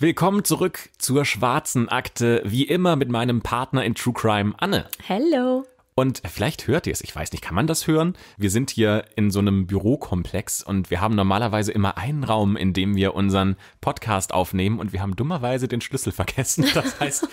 Willkommen zurück zur schwarzen Akte, wie immer mit meinem Partner in True Crime, Anne. Hello. Und vielleicht hört ihr es, ich weiß nicht, kann man das hören? Wir sind hier in so einem Bürokomplex und wir haben normalerweise immer einen Raum, in dem wir unseren Podcast aufnehmen und wir haben dummerweise den Schlüssel vergessen. Das heißt,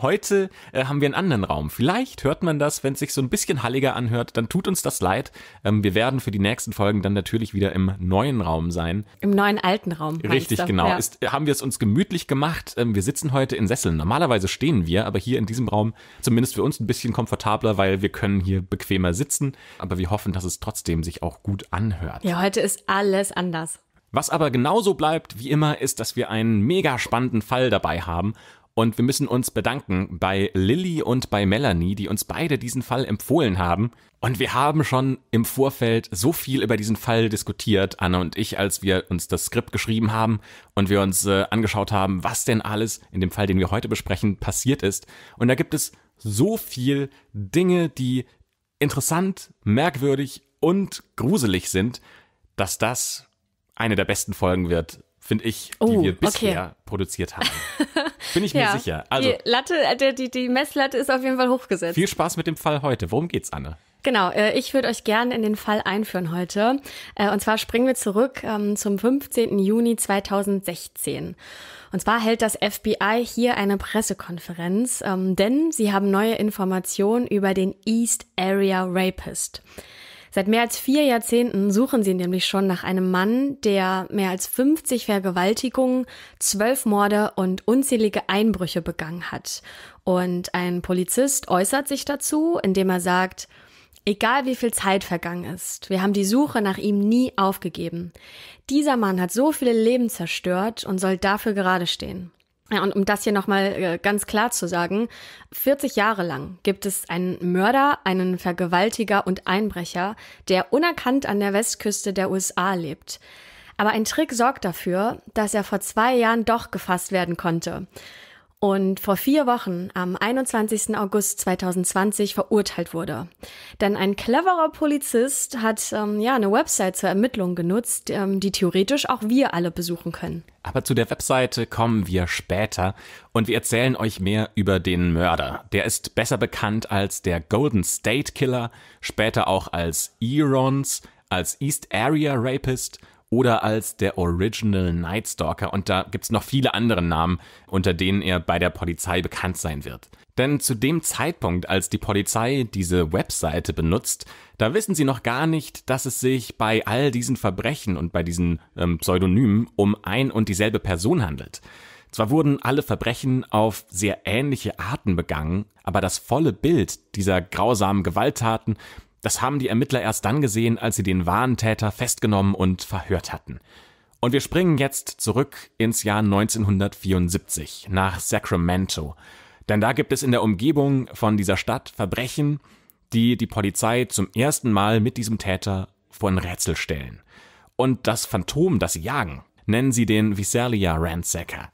heute äh, haben wir einen anderen Raum. Vielleicht hört man das, wenn es sich so ein bisschen halliger anhört, dann tut uns das leid. Ähm, wir werden für die nächsten Folgen dann natürlich wieder im neuen Raum sein. Im neuen alten Raum. Richtig, genau. Ja. Ist, haben wir es uns gemütlich gemacht. Ähm, wir sitzen heute in Sesseln. Normalerweise stehen wir, aber hier in diesem Raum zumindest für uns ein bisschen komfortabler, weil wir können hier bequemer sitzen. Aber wir hoffen, dass es trotzdem sich auch gut anhört. Ja, heute ist alles anders. Was aber genauso bleibt wie immer, ist, dass wir einen mega spannenden Fall dabei haben und wir müssen uns bedanken bei Lilly und bei Melanie, die uns beide diesen Fall empfohlen haben. Und wir haben schon im Vorfeld so viel über diesen Fall diskutiert, Anna und ich, als wir uns das Skript geschrieben haben und wir uns äh, angeschaut haben, was denn alles in dem Fall, den wir heute besprechen, passiert ist. Und da gibt es so viel Dinge, die interessant, merkwürdig und gruselig sind, dass das eine der besten Folgen wird, finde ich, oh, die wir bisher okay. produziert haben. Bin ich ja. mir sicher. Also, die, Latte, äh, die, die Messlatte ist auf jeden Fall hochgesetzt. Viel Spaß mit dem Fall heute. Worum geht's, Anne? Genau, äh, ich würde euch gerne in den Fall einführen heute. Äh, und zwar springen wir zurück ähm, zum 15. Juni 2016. Und zwar hält das FBI hier eine Pressekonferenz, ähm, denn sie haben neue Informationen über den East Area Rapist. Seit mehr als vier Jahrzehnten suchen sie nämlich schon nach einem Mann, der mehr als 50 Vergewaltigungen, zwölf Morde und unzählige Einbrüche begangen hat. Und ein Polizist äußert sich dazu, indem er sagt, Egal wie viel Zeit vergangen ist, wir haben die Suche nach ihm nie aufgegeben. Dieser Mann hat so viele Leben zerstört und soll dafür gerade stehen. Ja, und um das hier nochmal äh, ganz klar zu sagen, 40 Jahre lang gibt es einen Mörder, einen Vergewaltiger und Einbrecher, der unerkannt an der Westküste der USA lebt. Aber ein Trick sorgt dafür, dass er vor zwei Jahren doch gefasst werden konnte und vor vier Wochen, am 21. August 2020, verurteilt wurde. Denn ein cleverer Polizist hat ähm, ja eine Website zur Ermittlung genutzt, ähm, die theoretisch auch wir alle besuchen können. Aber zu der Webseite kommen wir später und wir erzählen euch mehr über den Mörder. Der ist besser bekannt als der Golden State Killer, später auch als Erons, als East Area Rapist – oder als der Original Night Stalker und da gibt es noch viele andere Namen, unter denen er bei der Polizei bekannt sein wird. Denn zu dem Zeitpunkt, als die Polizei diese Webseite benutzt, da wissen sie noch gar nicht, dass es sich bei all diesen Verbrechen und bei diesen ähm, Pseudonymen um ein und dieselbe Person handelt. Zwar wurden alle Verbrechen auf sehr ähnliche Arten begangen, aber das volle Bild dieser grausamen Gewalttaten, das haben die Ermittler erst dann gesehen, als sie den wahren Täter festgenommen und verhört hatten. Und wir springen jetzt zurück ins Jahr 1974 nach Sacramento. Denn da gibt es in der Umgebung von dieser Stadt Verbrechen, die die Polizei zum ersten Mal mit diesem Täter vor ein Rätsel stellen. Und das Phantom, das sie jagen, nennen sie den Visalia Ransacker.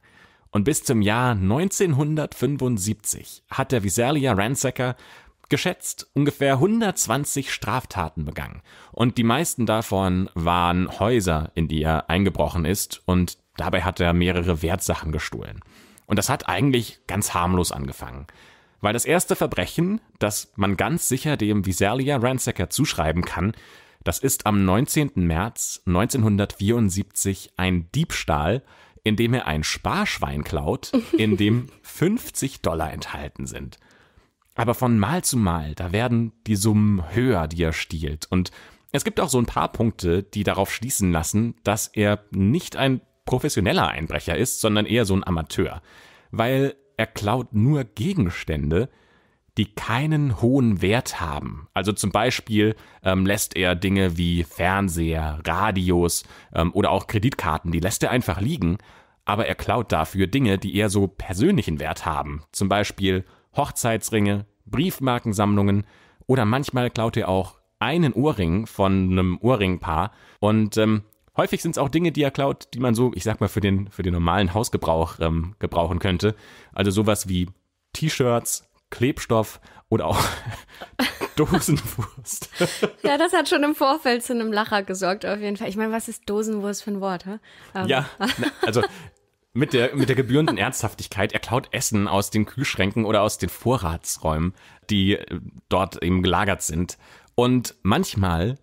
Und bis zum Jahr 1975 hat der Visalia Ransacker geschätzt ungefähr 120 Straftaten begangen. Und die meisten davon waren Häuser, in die er eingebrochen ist und dabei hat er mehrere Wertsachen gestohlen. Und das hat eigentlich ganz harmlos angefangen. Weil das erste Verbrechen, das man ganz sicher dem Visalia Ransacker zuschreiben kann, das ist am 19. März 1974 ein Diebstahl, in dem er ein Sparschwein klaut, in dem 50 Dollar enthalten sind. Aber von Mal zu Mal, da werden die Summen höher, die er stiehlt. Und es gibt auch so ein paar Punkte, die darauf schließen lassen, dass er nicht ein professioneller Einbrecher ist, sondern eher so ein Amateur. Weil er klaut nur Gegenstände, die keinen hohen Wert haben. Also zum Beispiel ähm, lässt er Dinge wie Fernseher, Radios ähm, oder auch Kreditkarten, die lässt er einfach liegen, aber er klaut dafür Dinge, die eher so persönlichen Wert haben. Zum Beispiel Hochzeitsringe, Briefmarkensammlungen oder manchmal klaut er auch einen Ohrring von einem Ohrringpaar. Und ähm, häufig sind es auch Dinge, die er klaut, die man so, ich sag mal, für den, für den normalen Hausgebrauch ähm, gebrauchen könnte. Also sowas wie T-Shirts, Klebstoff oder auch Dosenwurst. ja, das hat schon im Vorfeld zu einem Lacher gesorgt, auf jeden Fall. Ich meine, was ist Dosenwurst für ein Wort? Hä? ja, ähm. na, also mit der, mit der gebührenden Ernsthaftigkeit. Er klaut Essen aus den Kühlschränken oder aus den Vorratsräumen, die äh, dort eben gelagert sind. Und manchmal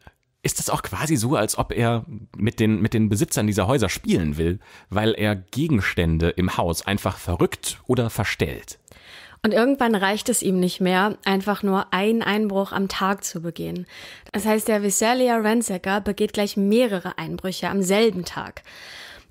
ist es auch quasi so, als ob er mit den, mit den Besitzern dieser Häuser spielen will, weil er Gegenstände im Haus einfach verrückt oder verstellt. Und irgendwann reicht es ihm nicht mehr, einfach nur einen Einbruch am Tag zu begehen. Das heißt, der Visalia Ransacker begeht gleich mehrere Einbrüche am selben Tag.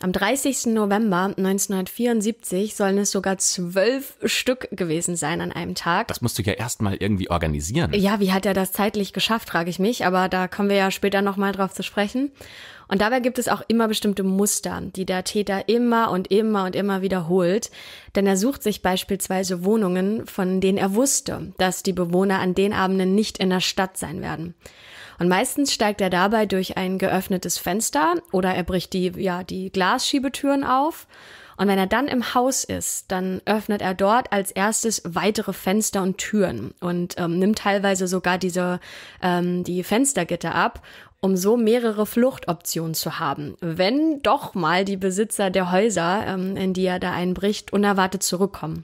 Am 30. November 1974 sollen es sogar zwölf Stück gewesen sein an einem Tag. Das musst du ja erstmal irgendwie organisieren. Ja, wie hat er das zeitlich geschafft, frage ich mich, aber da kommen wir ja später nochmal drauf zu sprechen. Und dabei gibt es auch immer bestimmte Muster, die der Täter immer und immer und immer wiederholt. Denn er sucht sich beispielsweise Wohnungen, von denen er wusste, dass die Bewohner an den Abenden nicht in der Stadt sein werden. Und meistens steigt er dabei durch ein geöffnetes Fenster oder er bricht die, ja, die Glasschiebetüren auf. Und wenn er dann im Haus ist, dann öffnet er dort als erstes weitere Fenster und Türen und ähm, nimmt teilweise sogar diese, ähm, die Fenstergitter ab, um so mehrere Fluchtoptionen zu haben, wenn doch mal die Besitzer der Häuser, ähm, in die er da einbricht, unerwartet zurückkommen.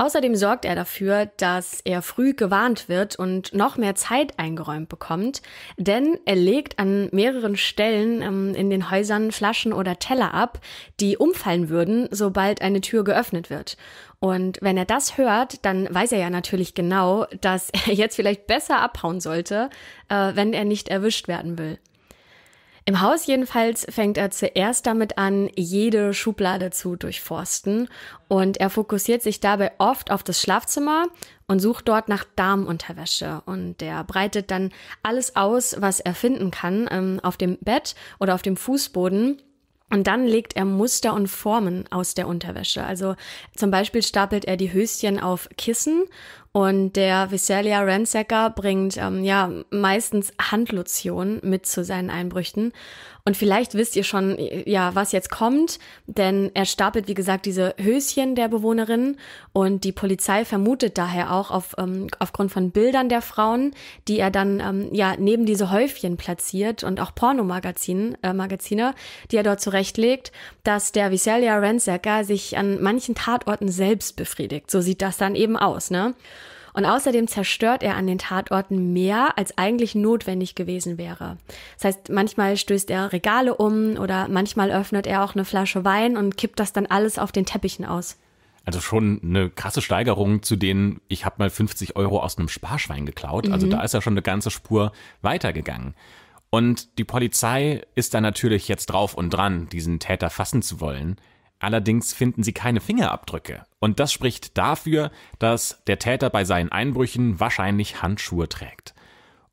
Außerdem sorgt er dafür, dass er früh gewarnt wird und noch mehr Zeit eingeräumt bekommt, denn er legt an mehreren Stellen ähm, in den Häusern Flaschen oder Teller ab, die umfallen würden, sobald eine Tür geöffnet wird. Und wenn er das hört, dann weiß er ja natürlich genau, dass er jetzt vielleicht besser abhauen sollte, äh, wenn er nicht erwischt werden will. Im Haus jedenfalls fängt er zuerst damit an, jede Schublade zu durchforsten und er fokussiert sich dabei oft auf das Schlafzimmer und sucht dort nach Darmunterwäsche und er breitet dann alles aus, was er finden kann, ähm, auf dem Bett oder auf dem Fußboden. Und dann legt er Muster und Formen aus der Unterwäsche. Also zum Beispiel stapelt er die Höschen auf Kissen und der Visalia Ransacker bringt ähm, ja meistens Handlotion mit zu seinen Einbrüchen. Und vielleicht wisst ihr schon, ja, was jetzt kommt, denn er stapelt, wie gesagt, diese Höschen der Bewohnerin und die Polizei vermutet daher auch auf, ähm, aufgrund von Bildern der Frauen, die er dann ähm, ja neben diese Häufchen platziert und auch Pornomagazine, äh, Magazine, die er dort zurechtlegt, dass der Visalia Ransacker sich an manchen Tatorten selbst befriedigt. So sieht das dann eben aus, ne? Und außerdem zerstört er an den Tatorten mehr, als eigentlich notwendig gewesen wäre. Das heißt, manchmal stößt er Regale um oder manchmal öffnet er auch eine Flasche Wein und kippt das dann alles auf den Teppichen aus. Also schon eine krasse Steigerung zu denen, ich habe mal 50 Euro aus einem Sparschwein geklaut. Also mhm. Also da ist ja schon eine ganze Spur weitergegangen. Und die Polizei ist da natürlich jetzt drauf und dran, diesen Täter fassen zu wollen. Allerdings finden sie keine Fingerabdrücke. Und das spricht dafür, dass der Täter bei seinen Einbrüchen wahrscheinlich Handschuhe trägt.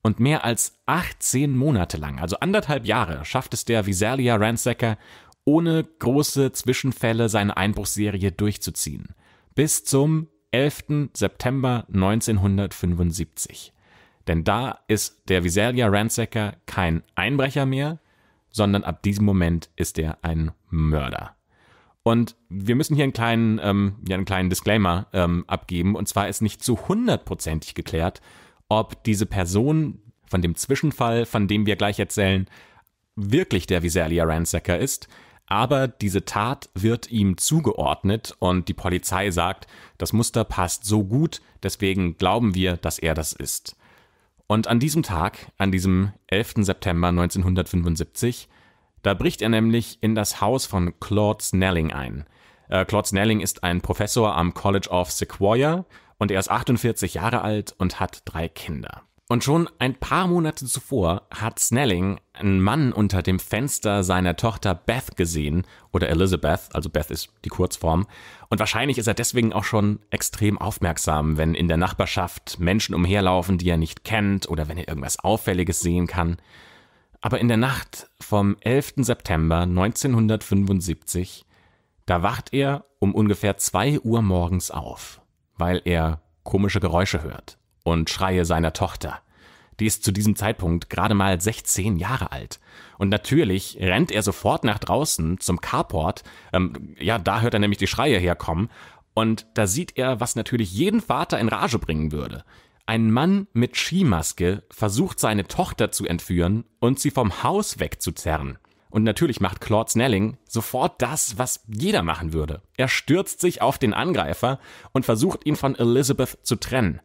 Und mehr als 18 Monate lang, also anderthalb Jahre, schafft es der Visalia Ransacker, ohne große Zwischenfälle seine Einbruchsserie durchzuziehen. Bis zum 11. September 1975. Denn da ist der Visalia Ransacker kein Einbrecher mehr, sondern ab diesem Moment ist er ein Mörder. Und wir müssen hier einen kleinen, ähm, ja, einen kleinen Disclaimer ähm, abgeben. Und zwar ist nicht zu hundertprozentig geklärt, ob diese Person von dem Zwischenfall, von dem wir gleich erzählen, wirklich der Visalia Ransacker ist. Aber diese Tat wird ihm zugeordnet und die Polizei sagt, das Muster passt so gut, deswegen glauben wir, dass er das ist. Und an diesem Tag, an diesem 11. September 1975, da bricht er nämlich in das Haus von Claude Snelling ein. Äh, Claude Snelling ist ein Professor am College of Sequoia und er ist 48 Jahre alt und hat drei Kinder. Und schon ein paar Monate zuvor hat Snelling einen Mann unter dem Fenster seiner Tochter Beth gesehen oder Elizabeth, also Beth ist die Kurzform. Und wahrscheinlich ist er deswegen auch schon extrem aufmerksam, wenn in der Nachbarschaft Menschen umherlaufen, die er nicht kennt oder wenn er irgendwas Auffälliges sehen kann. Aber in der Nacht vom 11. September 1975, da wacht er um ungefähr 2 Uhr morgens auf, weil er komische Geräusche hört und Schreie seiner Tochter. Die ist zu diesem Zeitpunkt gerade mal 16 Jahre alt. Und natürlich rennt er sofort nach draußen zum Carport. Ähm, ja, da hört er nämlich die Schreie herkommen. Und da sieht er, was natürlich jeden Vater in Rage bringen würde. Ein Mann mit Skimaske versucht seine Tochter zu entführen und sie vom Haus wegzuzerren. Und natürlich macht Claude Snelling sofort das, was jeder machen würde. Er stürzt sich auf den Angreifer und versucht ihn von Elizabeth zu trennen.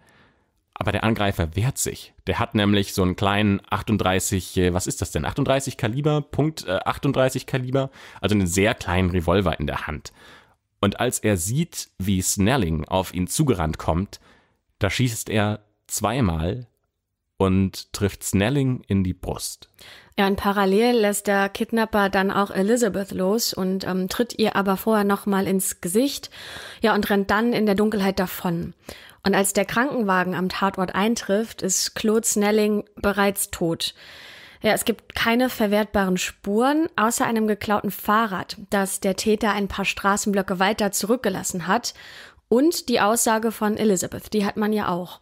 Aber der Angreifer wehrt sich. Der hat nämlich so einen kleinen 38, äh, was ist das denn? 38 Kaliber, Punkt 38 äh, Kaliber, also einen sehr kleinen Revolver in der Hand. Und als er sieht, wie Snelling auf ihn zugerannt kommt, da schießt er zweimal und trifft Snelling in die Brust. Ja, und parallel lässt der Kidnapper dann auch Elizabeth los und ähm, tritt ihr aber vorher nochmal ins Gesicht, ja, und rennt dann in der Dunkelheit davon. Und als der Krankenwagen am Tatort eintrifft, ist Claude Snelling bereits tot. Ja, es gibt keine verwertbaren Spuren, außer einem geklauten Fahrrad, das der Täter ein paar Straßenblöcke weiter zurückgelassen hat. Und die Aussage von Elizabeth, die hat man ja auch.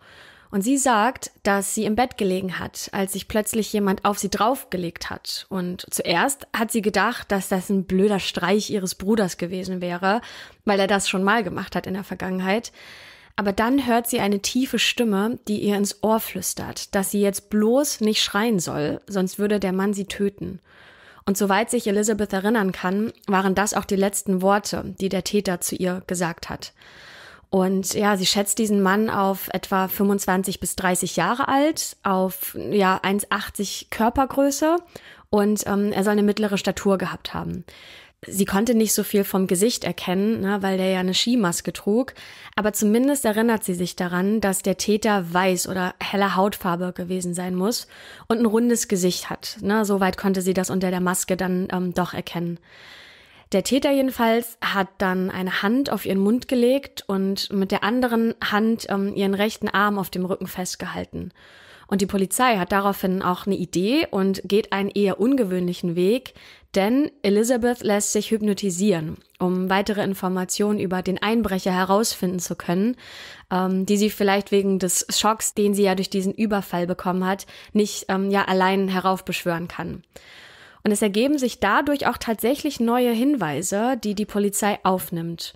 Und sie sagt, dass sie im Bett gelegen hat, als sich plötzlich jemand auf sie draufgelegt hat. Und zuerst hat sie gedacht, dass das ein blöder Streich ihres Bruders gewesen wäre, weil er das schon mal gemacht hat in der Vergangenheit. Aber dann hört sie eine tiefe Stimme, die ihr ins Ohr flüstert, dass sie jetzt bloß nicht schreien soll, sonst würde der Mann sie töten. Und soweit sich Elizabeth erinnern kann, waren das auch die letzten Worte, die der Täter zu ihr gesagt hat. Und ja, sie schätzt diesen Mann auf etwa 25 bis 30 Jahre alt, auf ja 1,80 Körpergröße und ähm, er soll eine mittlere Statur gehabt haben. Sie konnte nicht so viel vom Gesicht erkennen, ne, weil der ja eine Skimaske trug, aber zumindest erinnert sie sich daran, dass der Täter weiß oder heller Hautfarbe gewesen sein muss und ein rundes Gesicht hat. Ne, soweit konnte sie das unter der Maske dann ähm, doch erkennen. Der Täter jedenfalls hat dann eine Hand auf ihren Mund gelegt und mit der anderen Hand ähm, ihren rechten Arm auf dem Rücken festgehalten. Und die Polizei hat daraufhin auch eine Idee und geht einen eher ungewöhnlichen Weg, denn Elizabeth lässt sich hypnotisieren, um weitere Informationen über den Einbrecher herausfinden zu können, ähm, die sie vielleicht wegen des Schocks, den sie ja durch diesen Überfall bekommen hat, nicht ähm, ja allein heraufbeschwören kann. Und es ergeben sich dadurch auch tatsächlich neue Hinweise, die die Polizei aufnimmt.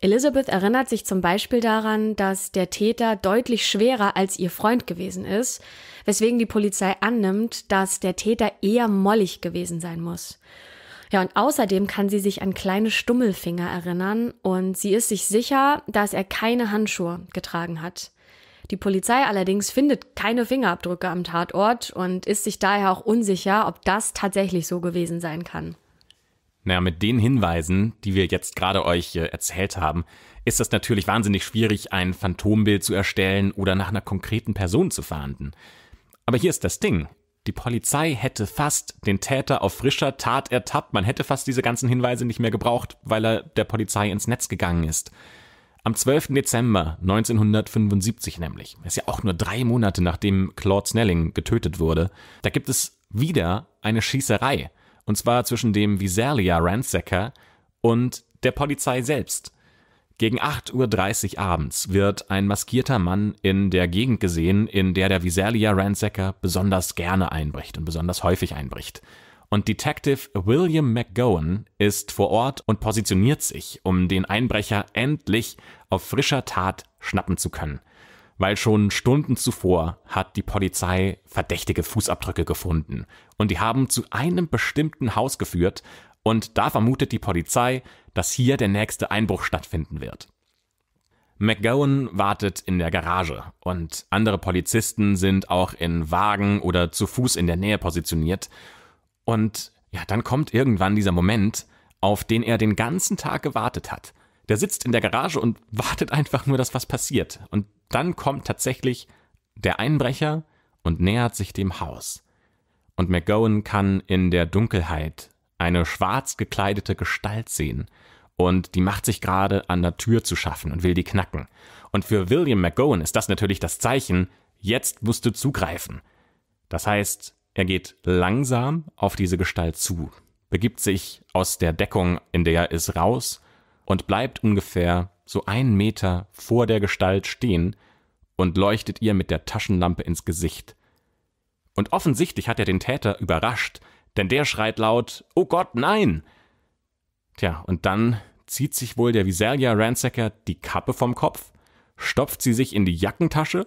Elizabeth erinnert sich zum Beispiel daran, dass der Täter deutlich schwerer als ihr Freund gewesen ist, weswegen die Polizei annimmt, dass der Täter eher mollig gewesen sein muss. Ja, und außerdem kann sie sich an kleine Stummelfinger erinnern und sie ist sich sicher, dass er keine Handschuhe getragen hat. Die Polizei allerdings findet keine Fingerabdrücke am Tatort und ist sich daher auch unsicher, ob das tatsächlich so gewesen sein kann. Naja, mit den Hinweisen, die wir jetzt gerade euch äh, erzählt haben, ist das natürlich wahnsinnig schwierig, ein Phantombild zu erstellen oder nach einer konkreten Person zu fahnden. Aber hier ist das Ding. Die Polizei hätte fast den Täter auf frischer Tat ertappt. Man hätte fast diese ganzen Hinweise nicht mehr gebraucht, weil er der Polizei ins Netz gegangen ist. Am 12. Dezember 1975 nämlich, ist ja auch nur drei Monate nachdem Claude Snelling getötet wurde, da gibt es wieder eine Schießerei. Und zwar zwischen dem Visalia Ransacker und der Polizei selbst. Gegen 8.30 Uhr abends wird ein maskierter Mann in der Gegend gesehen, in der der Visalia Ransacker besonders gerne einbricht und besonders häufig einbricht und Detective William McGowan ist vor Ort und positioniert sich, um den Einbrecher endlich auf frischer Tat schnappen zu können. Weil schon Stunden zuvor hat die Polizei verdächtige Fußabdrücke gefunden und die haben zu einem bestimmten Haus geführt und da vermutet die Polizei, dass hier der nächste Einbruch stattfinden wird. McGowan wartet in der Garage und andere Polizisten sind auch in Wagen oder zu Fuß in der Nähe positioniert und ja, dann kommt irgendwann dieser Moment, auf den er den ganzen Tag gewartet hat. Der sitzt in der Garage und wartet einfach nur, dass was passiert. Und dann kommt tatsächlich der Einbrecher und nähert sich dem Haus. Und McGowan kann in der Dunkelheit eine schwarz gekleidete Gestalt sehen. Und die macht sich gerade an der Tür zu schaffen und will die knacken. Und für William McGowan ist das natürlich das Zeichen, jetzt musst du zugreifen. Das heißt, er geht langsam auf diese Gestalt zu, begibt sich aus der Deckung, in der er ist, raus und bleibt ungefähr so einen Meter vor der Gestalt stehen und leuchtet ihr mit der Taschenlampe ins Gesicht. Und offensichtlich hat er den Täter überrascht, denn der schreit laut Oh Gott, nein. Tja, und dann zieht sich wohl der Visalia Ransacker die Kappe vom Kopf, stopft sie sich in die Jackentasche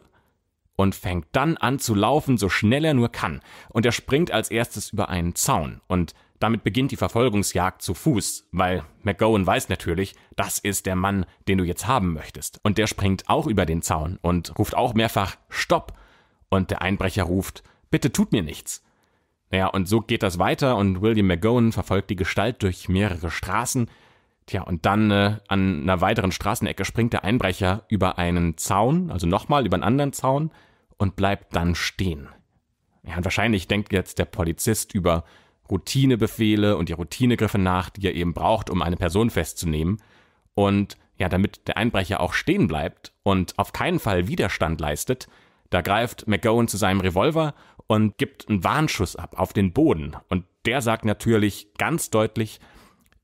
und fängt dann an zu laufen, so schnell er nur kann. Und er springt als erstes über einen Zaun und damit beginnt die Verfolgungsjagd zu Fuß, weil McGowan weiß natürlich, das ist der Mann, den du jetzt haben möchtest. Und der springt auch über den Zaun und ruft auch mehrfach Stopp. Und der Einbrecher ruft, bitte tut mir nichts. Naja, und so geht das weiter und William McGowan verfolgt die Gestalt durch mehrere Straßen, Tja, und dann äh, an einer weiteren Straßenecke springt der Einbrecher über einen Zaun, also nochmal über einen anderen Zaun und bleibt dann stehen. Ja, und wahrscheinlich denkt jetzt der Polizist über Routinebefehle und die Routinegriffe nach, die er eben braucht, um eine Person festzunehmen. Und ja, damit der Einbrecher auch stehen bleibt und auf keinen Fall Widerstand leistet, da greift McGowan zu seinem Revolver und gibt einen Warnschuss ab auf den Boden. Und der sagt natürlich ganz deutlich,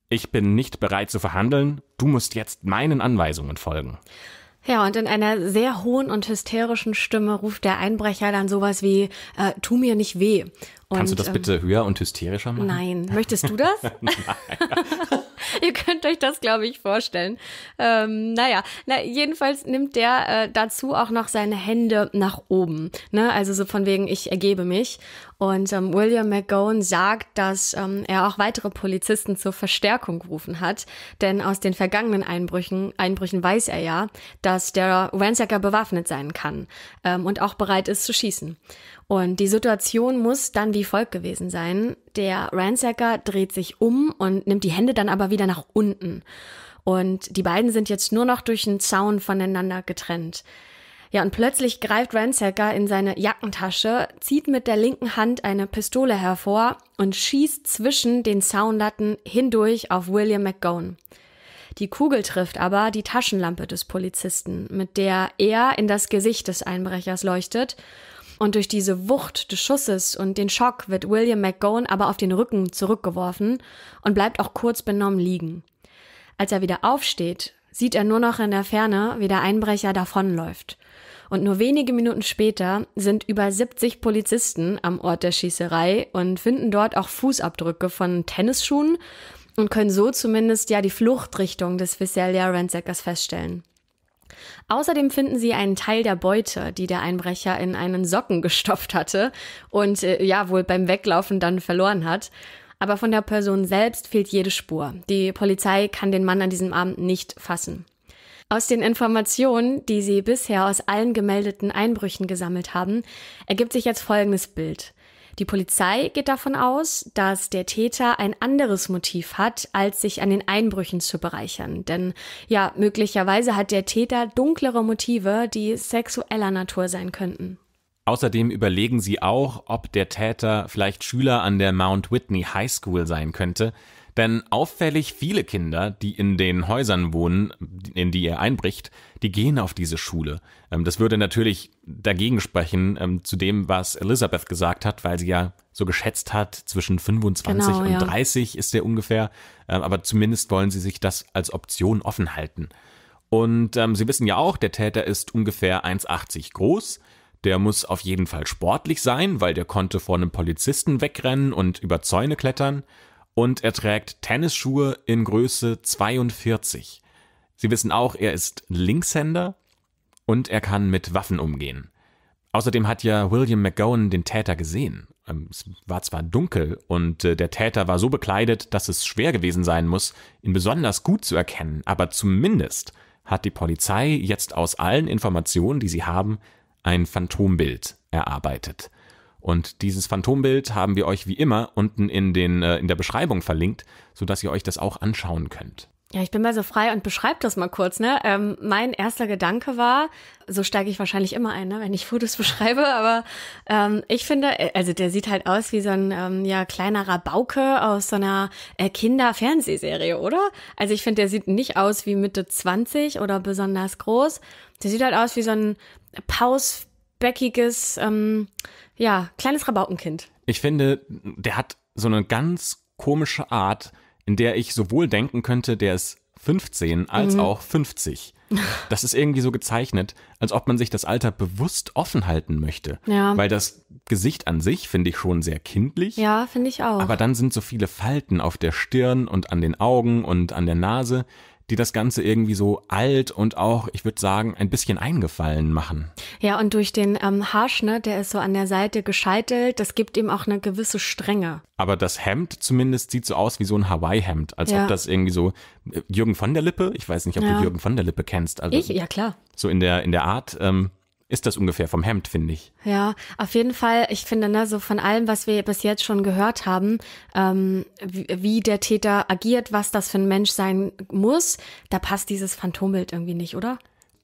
ich bin nicht bereit zu verhandeln, du musst jetzt meinen Anweisungen folgen. Ja, und in einer sehr hohen und hysterischen Stimme ruft der Einbrecher dann sowas wie, äh, tu mir nicht weh. Kannst du das bitte ähm, höher und hysterischer machen? Nein. Möchtest du das? Ihr könnt euch das, glaube ich, vorstellen. Ähm, naja, na, jedenfalls nimmt der äh, dazu auch noch seine Hände nach oben. Ne? Also so von wegen, ich ergebe mich. Und ähm, William McGowan sagt, dass ähm, er auch weitere Polizisten zur Verstärkung gerufen hat. Denn aus den vergangenen Einbrüchen, Einbrüchen weiß er ja, dass der Ransacker bewaffnet sein kann ähm, und auch bereit ist zu schießen. Und die Situation muss dann Andy Volk gewesen sein. Der Ransacker dreht sich um und nimmt die Hände dann aber wieder nach unten. Und die beiden sind jetzt nur noch durch einen Zaun voneinander getrennt. Ja, und plötzlich greift Ransacker in seine Jackentasche, zieht mit der linken Hand eine Pistole hervor und schießt zwischen den Zaunlatten hindurch auf William McGowan. Die Kugel trifft aber die Taschenlampe des Polizisten, mit der er in das Gesicht des Einbrechers leuchtet und durch diese Wucht des Schusses und den Schock wird William McGowan aber auf den Rücken zurückgeworfen und bleibt auch kurz benommen liegen. Als er wieder aufsteht, sieht er nur noch in der Ferne, wie der Einbrecher davonläuft. Und nur wenige Minuten später sind über 70 Polizisten am Ort der Schießerei und finden dort auch Fußabdrücke von Tennisschuhen und können so zumindest ja die Fluchtrichtung des Visalia Ransackers feststellen. Außerdem finden sie einen Teil der Beute, die der Einbrecher in einen Socken gestopft hatte und äh, ja wohl beim Weglaufen dann verloren hat. Aber von der Person selbst fehlt jede Spur. Die Polizei kann den Mann an diesem Abend nicht fassen. Aus den Informationen, die sie bisher aus allen gemeldeten Einbrüchen gesammelt haben, ergibt sich jetzt folgendes Bild. Die Polizei geht davon aus, dass der Täter ein anderes Motiv hat, als sich an den Einbrüchen zu bereichern. Denn ja, möglicherweise hat der Täter dunklere Motive, die sexueller Natur sein könnten. Außerdem überlegen sie auch, ob der Täter vielleicht Schüler an der Mount Whitney High School sein könnte, denn auffällig viele Kinder, die in den Häusern wohnen, in die er einbricht, die gehen auf diese Schule. Ähm, das würde natürlich dagegen sprechen ähm, zu dem, was Elisabeth gesagt hat, weil sie ja so geschätzt hat, zwischen 25 genau, und ja. 30 ist er ungefähr. Ähm, aber zumindest wollen sie sich das als Option offen halten. Und ähm, Sie wissen ja auch, der Täter ist ungefähr 1,80 groß. Der muss auf jeden Fall sportlich sein, weil der konnte vor einem Polizisten wegrennen und über Zäune klettern und er trägt Tennisschuhe in Größe 42. Sie wissen auch, er ist Linkshänder und er kann mit Waffen umgehen. Außerdem hat ja William McGowan den Täter gesehen. Ähm, es war zwar dunkel und äh, der Täter war so bekleidet, dass es schwer gewesen sein muss, ihn besonders gut zu erkennen, aber zumindest hat die Polizei jetzt aus allen Informationen, die sie haben, ein Phantombild erarbeitet. Und dieses Phantombild haben wir euch wie immer unten in, den, äh, in der Beschreibung verlinkt, sodass ihr euch das auch anschauen könnt. Ja, ich bin mal so frei und beschreib das mal kurz. Ne? Ähm, mein erster Gedanke war, so steige ich wahrscheinlich immer ein, ne, wenn ich Fotos beschreibe, aber ähm, ich finde, äh, also der sieht halt aus wie so ein ähm, ja, kleinerer Bauke aus so einer äh, Kinderfernsehserie, oder? Also ich finde, der sieht nicht aus wie Mitte 20 oder besonders groß. Der sieht halt aus wie so ein pausbäckiges... Ähm, ja, kleines Rabaukenkind. Ich finde, der hat so eine ganz komische Art, in der ich sowohl denken könnte, der ist 15 als mhm. auch 50. Das ist irgendwie so gezeichnet, als ob man sich das Alter bewusst offen halten möchte. Ja. Weil das Gesicht an sich finde ich schon sehr kindlich. Ja, finde ich auch. Aber dann sind so viele Falten auf der Stirn und an den Augen und an der Nase, die das Ganze irgendwie so alt und auch, ich würde sagen, ein bisschen eingefallen machen. Ja, und durch den ähm, Haarschnitt, ne, der ist so an der Seite gescheitelt, das gibt ihm auch eine gewisse Strenge. Aber das Hemd zumindest sieht so aus wie so ein Hawaii-Hemd, als ja. ob das irgendwie so äh, Jürgen von der Lippe, ich weiß nicht, ob ja. du Jürgen von der Lippe kennst. Also ich, ja klar. So in der, in der Art, ähm, ist das ungefähr vom Hemd, finde ich. Ja, auf jeden Fall. Ich finde, ne, so von allem, was wir bis jetzt schon gehört haben, ähm, wie, wie, der Täter agiert, was das für ein Mensch sein muss, da passt dieses Phantombild irgendwie nicht, oder?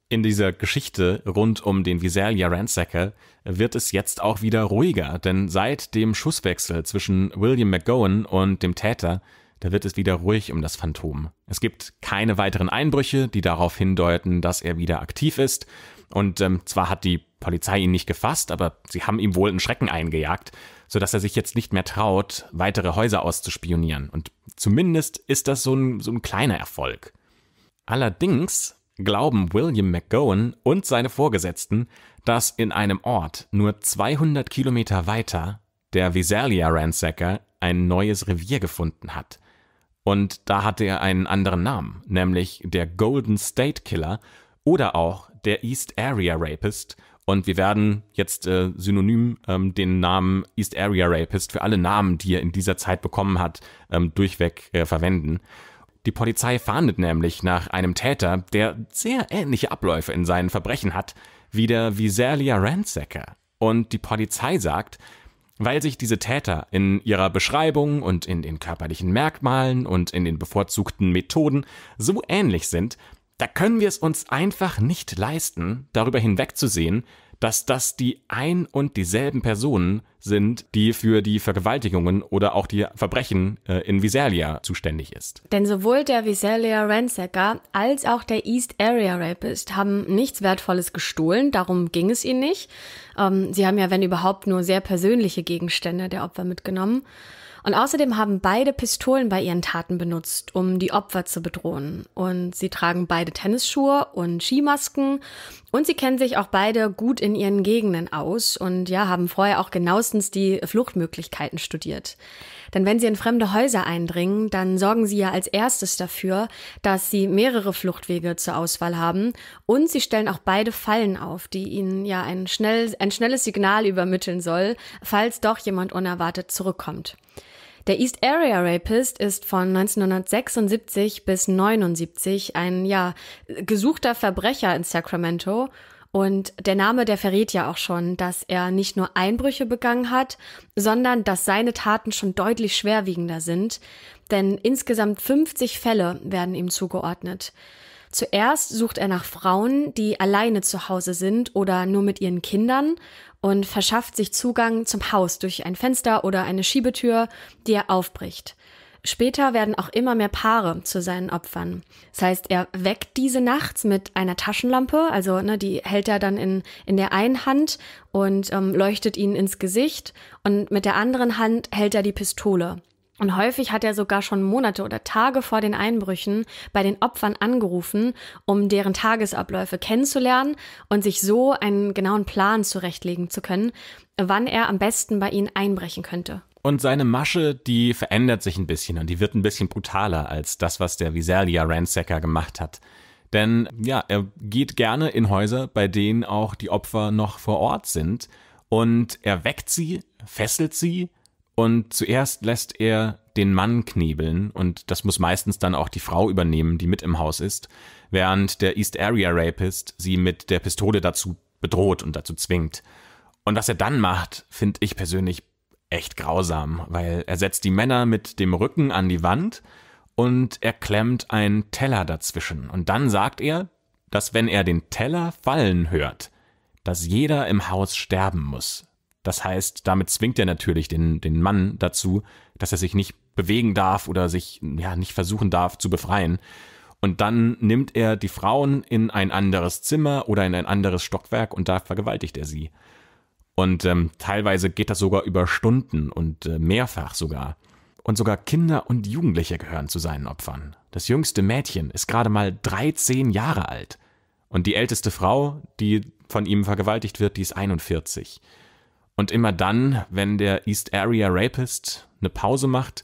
In dieser Geschichte rund um den Visalia Ransacker wird es jetzt auch wieder ruhiger, denn seit dem Schusswechsel zwischen William McGowan und dem Täter, da wird es wieder ruhig um das Phantom. Es gibt keine weiteren Einbrüche, die darauf hindeuten, dass er wieder aktiv ist und ähm, zwar hat die Polizei ihn nicht gefasst, aber sie haben ihm wohl einen Schrecken eingejagt, sodass er sich jetzt nicht mehr traut, weitere Häuser auszuspionieren. Und zumindest ist das so ein, so ein kleiner Erfolg. Allerdings glauben William McGowan und seine Vorgesetzten, dass in einem Ort nur 200 Kilometer weiter der Visalia Ransacker ein neues Revier gefunden hat. Und da hatte er einen anderen Namen, nämlich der Golden State Killer oder auch der East Area Rapist. Und wir werden jetzt äh, synonym ähm, den Namen East Area Rapist für alle Namen, die er in dieser Zeit bekommen hat, ähm, durchweg äh, verwenden. Die Polizei fahndet nämlich nach einem Täter, der sehr ähnliche Abläufe in seinen Verbrechen hat, wie der Visalia Ransacker. Und die Polizei sagt, weil sich diese Täter in ihrer Beschreibung und in den körperlichen Merkmalen und in den bevorzugten Methoden so ähnlich sind, da können wir es uns einfach nicht leisten, darüber hinwegzusehen, dass das die ein und dieselben Personen sind, die für die Vergewaltigungen oder auch die Verbrechen äh, in Visalia zuständig ist. Denn sowohl der Visalia Ransacker als auch der East Area Rapist haben nichts Wertvolles gestohlen, darum ging es ihnen nicht. Ähm, sie haben ja, wenn überhaupt, nur sehr persönliche Gegenstände der Opfer mitgenommen. Und außerdem haben beide Pistolen bei ihren Taten benutzt, um die Opfer zu bedrohen. Und sie tragen beide Tennisschuhe und Skimasken. Und sie kennen sich auch beide gut in ihren Gegenden aus und ja, haben vorher auch genauestens die Fluchtmöglichkeiten studiert. Denn wenn sie in fremde Häuser eindringen, dann sorgen sie ja als erstes dafür, dass sie mehrere Fluchtwege zur Auswahl haben und sie stellen auch beide Fallen auf, die ihnen ja ein, schnell, ein schnelles Signal übermitteln soll, falls doch jemand unerwartet zurückkommt. Der East Area Rapist ist von 1976 bis 79 ein, ja, gesuchter Verbrecher in Sacramento und der Name, der verrät ja auch schon, dass er nicht nur Einbrüche begangen hat, sondern dass seine Taten schon deutlich schwerwiegender sind. Denn insgesamt 50 Fälle werden ihm zugeordnet. Zuerst sucht er nach Frauen, die alleine zu Hause sind oder nur mit ihren Kindern und verschafft sich Zugang zum Haus durch ein Fenster oder eine Schiebetür, die er aufbricht. Später werden auch immer mehr Paare zu seinen Opfern. Das heißt, er weckt diese nachts mit einer Taschenlampe, also ne, die hält er dann in, in der einen Hand und ähm, leuchtet ihnen ins Gesicht und mit der anderen Hand hält er die Pistole. Und häufig hat er sogar schon Monate oder Tage vor den Einbrüchen bei den Opfern angerufen, um deren Tagesabläufe kennenzulernen und sich so einen genauen Plan zurechtlegen zu können, wann er am besten bei ihnen einbrechen könnte. Und seine Masche, die verändert sich ein bisschen und die wird ein bisschen brutaler als das, was der Visalia Ransacker gemacht hat. Denn ja, er geht gerne in Häuser, bei denen auch die Opfer noch vor Ort sind und er weckt sie, fesselt sie und zuerst lässt er den Mann knebeln und das muss meistens dann auch die Frau übernehmen, die mit im Haus ist, während der East Area Rapist sie mit der Pistole dazu bedroht und dazu zwingt. Und was er dann macht, finde ich persönlich echt grausam, weil er setzt die Männer mit dem Rücken an die Wand und er klemmt einen Teller dazwischen. Und dann sagt er, dass wenn er den Teller fallen hört, dass jeder im Haus sterben muss. Das heißt, damit zwingt er natürlich den, den Mann dazu, dass er sich nicht bewegen darf oder sich ja, nicht versuchen darf zu befreien. Und dann nimmt er die Frauen in ein anderes Zimmer oder in ein anderes Stockwerk und da vergewaltigt er sie. Und ähm, teilweise geht das sogar über Stunden und äh, mehrfach sogar. Und sogar Kinder und Jugendliche gehören zu seinen Opfern. Das jüngste Mädchen ist gerade mal 13 Jahre alt. Und die älteste Frau, die von ihm vergewaltigt wird, die ist 41. Und immer dann, wenn der East Area Rapist eine Pause macht,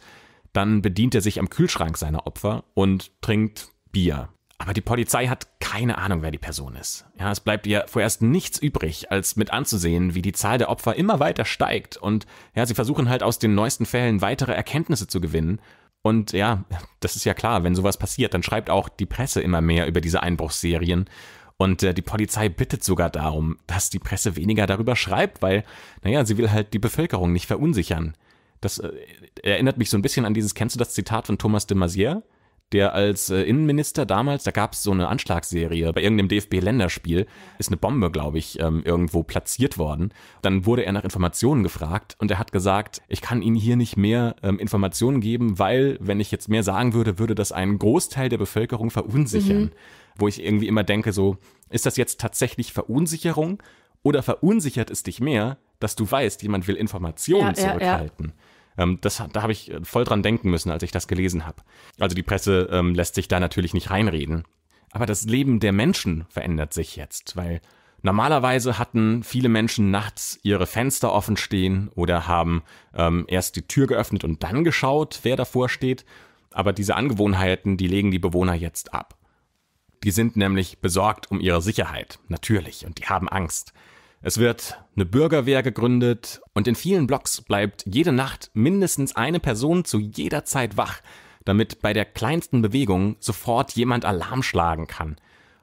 dann bedient er sich am Kühlschrank seiner Opfer und trinkt Bier. Aber die Polizei hat keine Ahnung, wer die Person ist. Ja, es bleibt ihr vorerst nichts übrig, als mit anzusehen, wie die Zahl der Opfer immer weiter steigt. Und ja, sie versuchen halt aus den neuesten Fällen weitere Erkenntnisse zu gewinnen. Und ja, das ist ja klar, wenn sowas passiert, dann schreibt auch die Presse immer mehr über diese Einbruchsserien und äh, die Polizei bittet sogar darum, dass die Presse weniger darüber schreibt, weil, naja, sie will halt die Bevölkerung nicht verunsichern. Das äh, erinnert mich so ein bisschen an dieses, kennst du das Zitat von Thomas de Maizière? Der als äh, Innenminister damals, da gab es so eine Anschlagsserie bei irgendeinem DFB-Länderspiel, ist eine Bombe, glaube ich, ähm, irgendwo platziert worden. Dann wurde er nach Informationen gefragt und er hat gesagt, ich kann Ihnen hier nicht mehr ähm, Informationen geben, weil, wenn ich jetzt mehr sagen würde, würde das einen Großteil der Bevölkerung verunsichern. Mhm wo ich irgendwie immer denke, so, ist das jetzt tatsächlich Verunsicherung oder verunsichert es dich mehr, dass du weißt, jemand will Informationen ja, zurückhalten? Ja, ja. Ähm, das, da habe ich äh, voll dran denken müssen, als ich das gelesen habe. Also die Presse ähm, lässt sich da natürlich nicht reinreden. Aber das Leben der Menschen verändert sich jetzt, weil Normalerweise hatten viele Menschen nachts ihre Fenster offen stehen oder haben ähm, erst die Tür geöffnet und dann geschaut, wer davor steht. Aber diese Angewohnheiten, die legen die Bewohner jetzt ab. Die sind nämlich besorgt um ihre Sicherheit, natürlich, und die haben Angst. Es wird eine Bürgerwehr gegründet und in vielen Blocks bleibt jede Nacht mindestens eine Person zu jeder Zeit wach, damit bei der kleinsten Bewegung sofort jemand Alarm schlagen kann.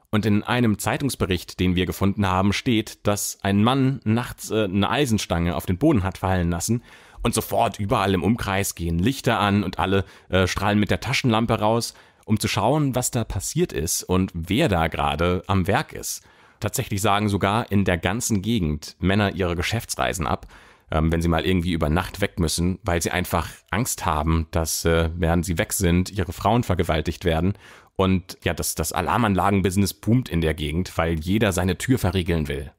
Und in einem Zeitungsbericht, den wir gefunden haben, steht, dass ein Mann nachts äh, eine Eisenstange auf den Boden hat fallen lassen und sofort überall im Umkreis gehen Lichter an und alle äh, strahlen mit der Taschenlampe raus um zu schauen, was da passiert ist und wer da gerade am Werk ist. Tatsächlich sagen sogar in der ganzen Gegend Männer ihre Geschäftsreisen ab, ähm, wenn sie mal irgendwie über Nacht weg müssen, weil sie einfach Angst haben, dass äh, während sie weg sind, ihre Frauen vergewaltigt werden. Und ja, das, das Alarmanlagenbusiness boomt in der Gegend, weil jeder seine Tür verriegeln will.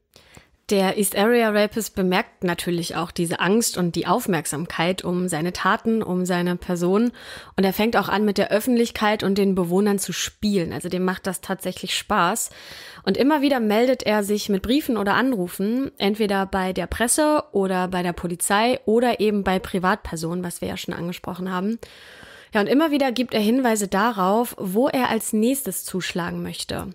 Der East Area Rapist bemerkt natürlich auch diese Angst und die Aufmerksamkeit um seine Taten, um seine Person. Und er fängt auch an, mit der Öffentlichkeit und den Bewohnern zu spielen. Also dem macht das tatsächlich Spaß. Und immer wieder meldet er sich mit Briefen oder Anrufen, entweder bei der Presse oder bei der Polizei oder eben bei Privatpersonen, was wir ja schon angesprochen haben. Ja, und immer wieder gibt er Hinweise darauf, wo er als nächstes zuschlagen möchte.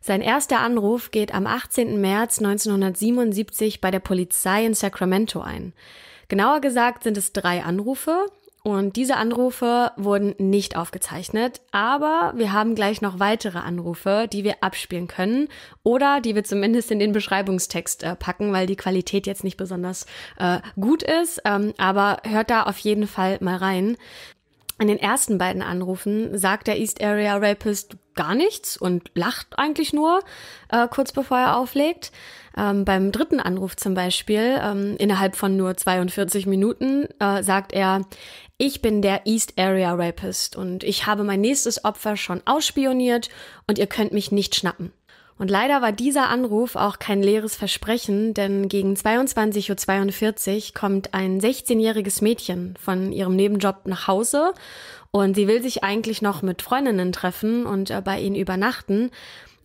Sein erster Anruf geht am 18. März 1977 bei der Polizei in Sacramento ein. Genauer gesagt sind es drei Anrufe und diese Anrufe wurden nicht aufgezeichnet, aber wir haben gleich noch weitere Anrufe, die wir abspielen können oder die wir zumindest in den Beschreibungstext äh, packen, weil die Qualität jetzt nicht besonders äh, gut ist. Ähm, aber hört da auf jeden Fall mal rein. In den ersten beiden Anrufen sagt der East Area Rapist gar nichts und lacht eigentlich nur äh, kurz bevor er auflegt. Ähm, beim dritten Anruf zum Beispiel, ähm, innerhalb von nur 42 Minuten, äh, sagt er, ich bin der East Area Rapist und ich habe mein nächstes Opfer schon ausspioniert und ihr könnt mich nicht schnappen. Und leider war dieser Anruf auch kein leeres Versprechen, denn gegen 22.42 Uhr kommt ein 16-jähriges Mädchen von ihrem Nebenjob nach Hause und sie will sich eigentlich noch mit Freundinnen treffen und äh, bei ihnen übernachten.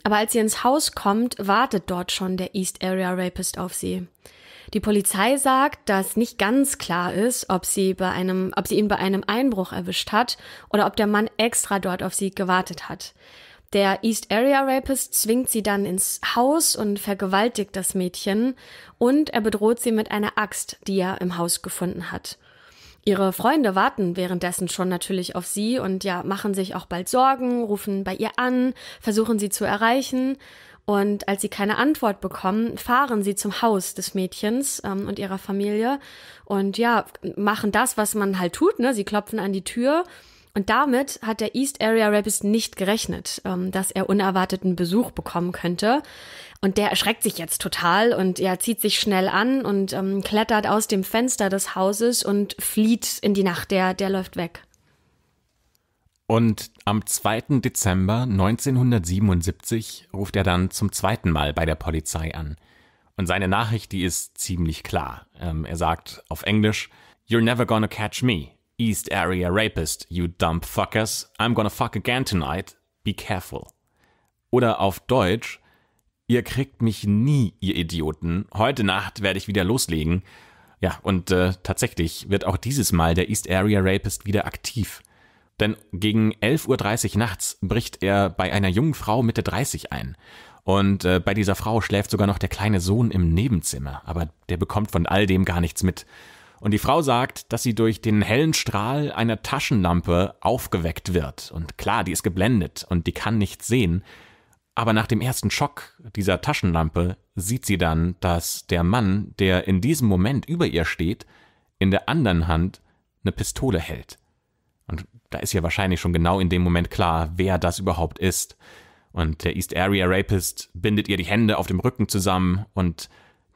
Aber als sie ins Haus kommt, wartet dort schon der East Area Rapist auf sie. Die Polizei sagt, dass nicht ganz klar ist, ob sie, bei einem, ob sie ihn bei einem Einbruch erwischt hat oder ob der Mann extra dort auf sie gewartet hat. Der East Area Rapist zwingt sie dann ins Haus und vergewaltigt das Mädchen und er bedroht sie mit einer Axt, die er im Haus gefunden hat. Ihre Freunde warten währenddessen schon natürlich auf sie und ja, machen sich auch bald Sorgen, rufen bei ihr an, versuchen sie zu erreichen. Und als sie keine Antwort bekommen, fahren sie zum Haus des Mädchens ähm, und ihrer Familie und ja, machen das, was man halt tut, ne? Sie klopfen an die Tür. Und damit hat der East Area Rapist nicht gerechnet, ähm, dass er unerwarteten Besuch bekommen könnte. Und der erschreckt sich jetzt total und ja, zieht sich schnell an und ähm, klettert aus dem Fenster des Hauses und flieht in die Nacht. Der, der läuft weg. Und am 2. Dezember 1977 ruft er dann zum zweiten Mal bei der Polizei an. Und seine Nachricht, die ist ziemlich klar. Ähm, er sagt auf Englisch, You're never gonna catch me, East Area Rapist, you dumb fuckers. I'm gonna fuck again tonight. Be careful. Oder auf Deutsch, Ihr kriegt mich nie, ihr Idioten. Heute Nacht werde ich wieder loslegen. Ja, und äh, tatsächlich wird auch dieses Mal der East Area Rapist wieder aktiv. Denn gegen 11.30 Uhr nachts bricht er bei einer jungen Frau Mitte 30 ein. Und äh, bei dieser Frau schläft sogar noch der kleine Sohn im Nebenzimmer, aber der bekommt von all dem gar nichts mit. Und die Frau sagt, dass sie durch den hellen Strahl einer Taschenlampe aufgeweckt wird. Und klar, die ist geblendet und die kann nichts sehen. Aber nach dem ersten Schock dieser Taschenlampe sieht sie dann, dass der Mann, der in diesem Moment über ihr steht, in der anderen Hand eine Pistole hält. Und da ist ja wahrscheinlich schon genau in dem Moment klar, wer das überhaupt ist. Und der East Area Rapist bindet ihr die Hände auf dem Rücken zusammen und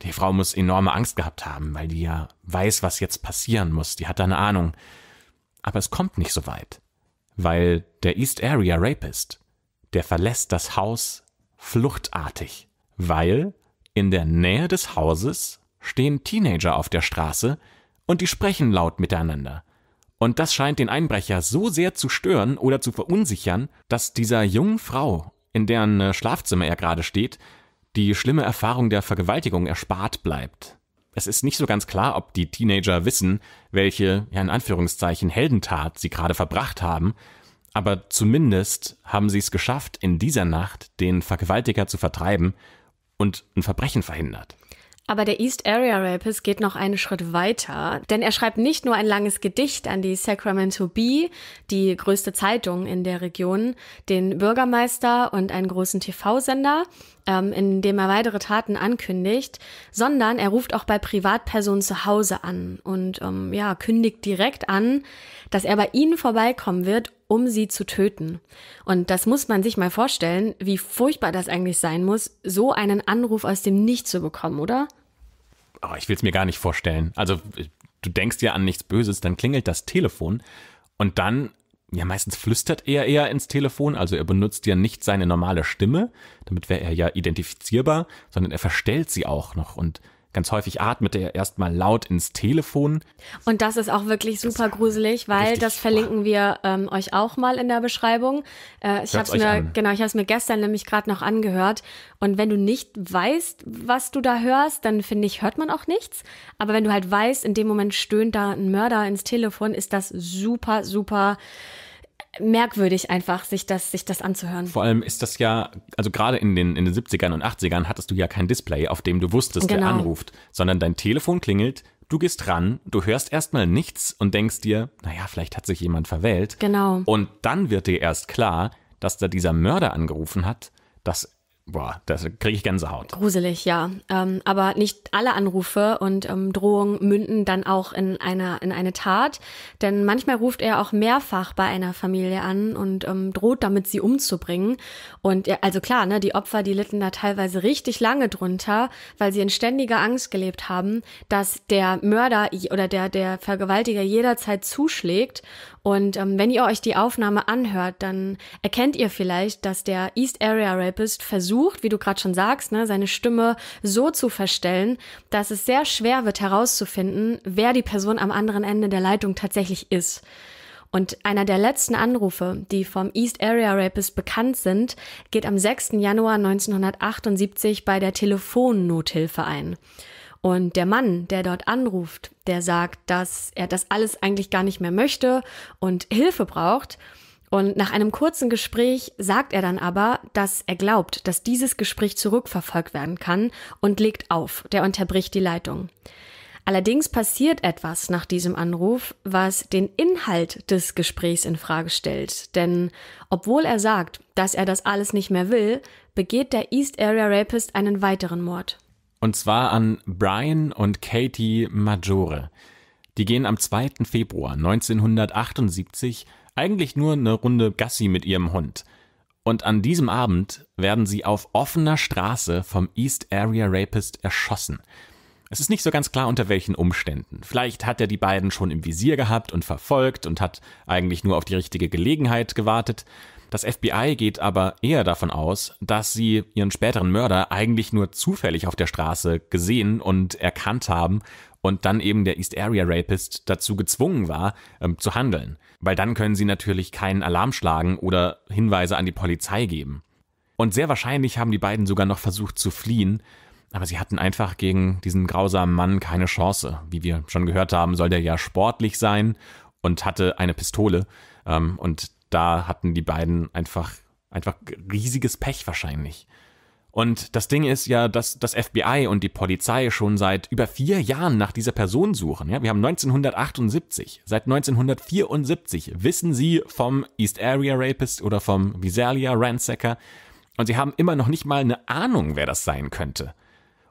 die Frau muss enorme Angst gehabt haben, weil die ja weiß, was jetzt passieren muss. Die hat da eine Ahnung. Aber es kommt nicht so weit, weil der East Area Rapist der verlässt das Haus fluchtartig, weil in der Nähe des Hauses stehen Teenager auf der Straße und die sprechen laut miteinander. Und das scheint den Einbrecher so sehr zu stören oder zu verunsichern, dass dieser jungen Frau, in deren äh, Schlafzimmer er gerade steht, die schlimme Erfahrung der Vergewaltigung erspart bleibt. Es ist nicht so ganz klar, ob die Teenager wissen, welche, ja in Anführungszeichen, Heldentat sie gerade verbracht haben, aber zumindest haben sie es geschafft, in dieser Nacht den Vergewaltiger zu vertreiben und ein Verbrechen verhindert. Aber der East Area Rapist geht noch einen Schritt weiter, denn er schreibt nicht nur ein langes Gedicht an die Sacramento Bee, die größte Zeitung in der Region, den Bürgermeister und einen großen TV-Sender, ähm, in dem er weitere Taten ankündigt, sondern er ruft auch bei Privatpersonen zu Hause an und ähm, ja, kündigt direkt an, dass er bei ihnen vorbeikommen wird, um sie zu töten. Und das muss man sich mal vorstellen, wie furchtbar das eigentlich sein muss, so einen Anruf aus dem Nichts zu bekommen, oder? Oh, ich will es mir gar nicht vorstellen. Also du denkst ja an nichts Böses, dann klingelt das Telefon und dann, ja meistens flüstert er eher ins Telefon, also er benutzt ja nicht seine normale Stimme, damit wäre er ja identifizierbar, sondern er verstellt sie auch noch und ganz häufig atmet er erstmal laut ins Telefon. Und das ist auch wirklich super gruselig, weil das verlinken wir ähm, euch auch mal in der Beschreibung. Äh, ich habe mir genau, ich habe mir gestern nämlich gerade noch angehört. Und wenn du nicht weißt, was du da hörst, dann finde ich hört man auch nichts. Aber wenn du halt weißt, in dem Moment stöhnt da ein Mörder ins Telefon, ist das super super merkwürdig einfach, sich das, sich das anzuhören. Vor allem ist das ja, also gerade in den, in den 70ern und 80ern hattest du ja kein Display, auf dem du wusstest, genau. wer anruft, sondern dein Telefon klingelt, du gehst ran, du hörst erstmal nichts und denkst dir, naja, vielleicht hat sich jemand verwählt. Genau. Und dann wird dir erst klar, dass da dieser Mörder angerufen hat, dass Boah, das kriege ich Gänsehaut. Gruselig, ja. Ähm, aber nicht alle Anrufe und ähm, Drohungen münden dann auch in eine, in eine Tat. Denn manchmal ruft er auch mehrfach bei einer Familie an und ähm, droht damit, sie umzubringen. Und ja, also klar, ne, die Opfer, die litten da teilweise richtig lange drunter, weil sie in ständiger Angst gelebt haben, dass der Mörder oder der, der Vergewaltiger jederzeit zuschlägt. Und ähm, wenn ihr euch die Aufnahme anhört, dann erkennt ihr vielleicht, dass der East Area Rapist versucht, versucht, wie du gerade schon sagst, ne, seine Stimme so zu verstellen, dass es sehr schwer wird herauszufinden, wer die Person am anderen Ende der Leitung tatsächlich ist. Und einer der letzten Anrufe, die vom East Area Rapist bekannt sind, geht am 6. Januar 1978 bei der Telefonnothilfe ein. Und der Mann, der dort anruft, der sagt, dass er das alles eigentlich gar nicht mehr möchte und Hilfe braucht. Und nach einem kurzen Gespräch sagt er dann aber, dass er glaubt, dass dieses Gespräch zurückverfolgt werden kann und legt auf. Der unterbricht die Leitung. Allerdings passiert etwas nach diesem Anruf, was den Inhalt des Gesprächs in Frage stellt. Denn obwohl er sagt, dass er das alles nicht mehr will, begeht der East Area Rapist einen weiteren Mord. Und zwar an Brian und Katie Maggiore. Die gehen am 2. Februar 1978 eigentlich nur eine Runde Gassi mit ihrem Hund. Und an diesem Abend werden sie auf offener Straße vom East Area Rapist erschossen. Es ist nicht so ganz klar, unter welchen Umständen. Vielleicht hat er die beiden schon im Visier gehabt und verfolgt und hat eigentlich nur auf die richtige Gelegenheit gewartet. Das FBI geht aber eher davon aus, dass sie ihren späteren Mörder eigentlich nur zufällig auf der Straße gesehen und erkannt haben und dann eben der East Area Rapist dazu gezwungen war, ähm, zu handeln weil dann können sie natürlich keinen Alarm schlagen oder Hinweise an die Polizei geben. Und sehr wahrscheinlich haben die beiden sogar noch versucht zu fliehen, aber sie hatten einfach gegen diesen grausamen Mann keine Chance. Wie wir schon gehört haben, soll der ja sportlich sein und hatte eine Pistole. Ähm, und da hatten die beiden einfach, einfach riesiges Pech wahrscheinlich. Und das Ding ist ja, dass das FBI und die Polizei schon seit über vier Jahren nach dieser Person suchen. Ja, wir haben 1978. Seit 1974 wissen sie vom East Area Rapist oder vom Visalia Ransacker. Und sie haben immer noch nicht mal eine Ahnung, wer das sein könnte.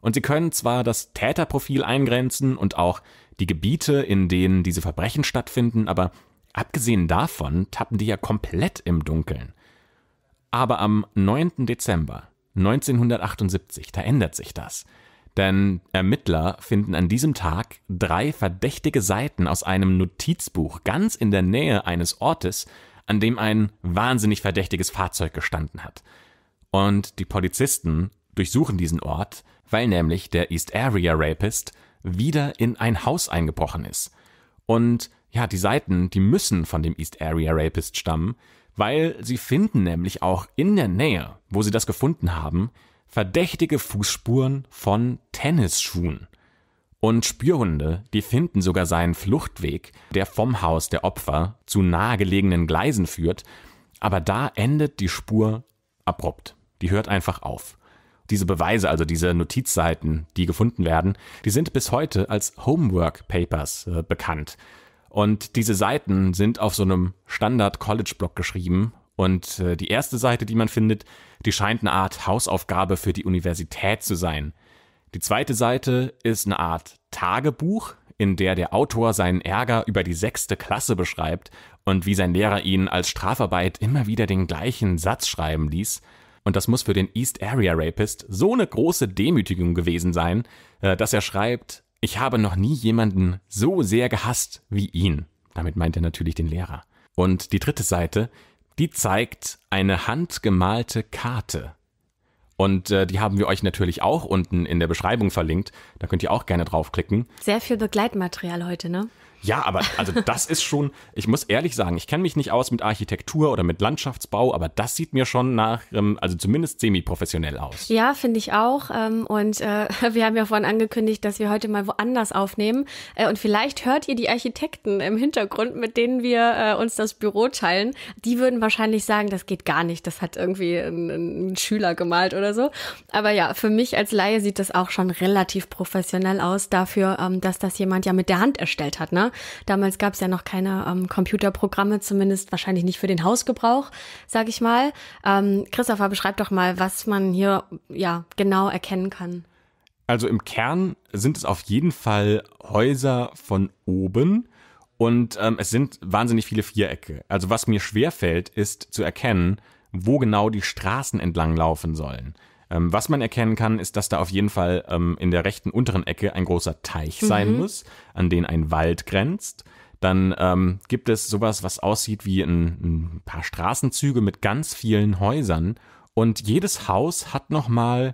Und sie können zwar das Täterprofil eingrenzen und auch die Gebiete, in denen diese Verbrechen stattfinden, aber abgesehen davon tappen die ja komplett im Dunkeln. Aber am 9. Dezember 1978, da ändert sich das. Denn Ermittler finden an diesem Tag drei verdächtige Seiten aus einem Notizbuch ganz in der Nähe eines Ortes, an dem ein wahnsinnig verdächtiges Fahrzeug gestanden hat. Und die Polizisten durchsuchen diesen Ort, weil nämlich der East Area Rapist wieder in ein Haus eingebrochen ist. Und ja, die Seiten, die müssen von dem East Area Rapist stammen, weil sie finden nämlich auch in der Nähe, wo sie das gefunden haben, verdächtige Fußspuren von Tennisschuhen. Und Spürhunde, die finden sogar seinen Fluchtweg, der vom Haus der Opfer zu nahegelegenen Gleisen führt, aber da endet die Spur abrupt. Die hört einfach auf. Diese Beweise, also diese Notizseiten, die gefunden werden, die sind bis heute als Homework Papers äh, bekannt. Und diese Seiten sind auf so einem Standard-College-Block geschrieben. Und äh, die erste Seite, die man findet, die scheint eine Art Hausaufgabe für die Universität zu sein. Die zweite Seite ist eine Art Tagebuch, in der der Autor seinen Ärger über die sechste Klasse beschreibt und wie sein Lehrer ihn als Strafarbeit immer wieder den gleichen Satz schreiben ließ. Und das muss für den East Area Rapist so eine große Demütigung gewesen sein, äh, dass er schreibt, ich habe noch nie jemanden so sehr gehasst wie ihn. Damit meint er natürlich den Lehrer. Und die dritte Seite, die zeigt eine handgemalte Karte. Und äh, die haben wir euch natürlich auch unten in der Beschreibung verlinkt. Da könnt ihr auch gerne draufklicken. Sehr viel Begleitmaterial heute, ne? Ja, aber also das ist schon, ich muss ehrlich sagen, ich kenne mich nicht aus mit Architektur oder mit Landschaftsbau, aber das sieht mir schon nach, ähm, also zumindest semi-professionell aus. Ja, finde ich auch. Ähm, und äh, wir haben ja vorhin angekündigt, dass wir heute mal woanders aufnehmen. Äh, und vielleicht hört ihr die Architekten im Hintergrund, mit denen wir äh, uns das Büro teilen. Die würden wahrscheinlich sagen, das geht gar nicht. Das hat irgendwie ein, ein Schüler gemalt oder so. Aber ja, für mich als Laie sieht das auch schon relativ professionell aus dafür, ähm, dass das jemand ja mit der Hand erstellt hat. Ne? Damals gab es ja noch keine ähm, Computerprogramme, zumindest wahrscheinlich nicht für den Hausgebrauch, sage ich mal. Ähm, Christopher, beschreib doch mal, was man hier ja genau erkennen kann. Also im Kern sind es auf jeden Fall Häuser von oben und ähm, es sind wahnsinnig viele Vierecke. Also was mir schwerfällt, ist zu erkennen, wo genau die Straßen entlang laufen sollen. Ähm, was man erkennen kann, ist, dass da auf jeden Fall ähm, in der rechten unteren Ecke ein großer Teich mhm. sein muss, an den ein Wald grenzt. Dann ähm, gibt es sowas, was aussieht wie ein, ein, paar Straßenzüge mit ganz vielen Häusern. Und jedes Haus hat nochmal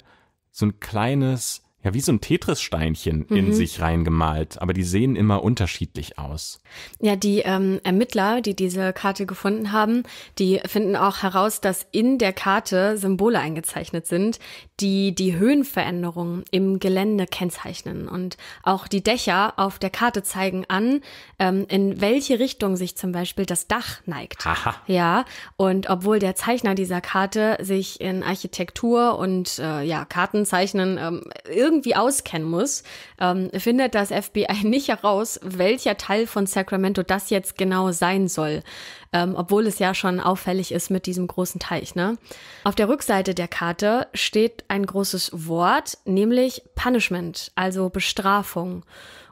so ein kleines ja, wie so ein Tetris-Steinchen in mhm. sich reingemalt, aber die sehen immer unterschiedlich aus. Ja, die ähm, Ermittler, die diese Karte gefunden haben, die finden auch heraus, dass in der Karte Symbole eingezeichnet sind, die die Höhenveränderungen im Gelände kennzeichnen. Und auch die Dächer auf der Karte zeigen an, ähm, in welche Richtung sich zum Beispiel das Dach neigt. Aha. Ja, und obwohl der Zeichner dieser Karte sich in Architektur und äh, ja, Kartenzeichnen ähm, irgendwie auskennen muss, ähm, findet das FBI nicht heraus, welcher Teil von Sacramento das jetzt genau sein soll, ähm, obwohl es ja schon auffällig ist mit diesem großen Teich. Ne? Auf der Rückseite der Karte steht ein großes Wort, nämlich Punishment, also Bestrafung.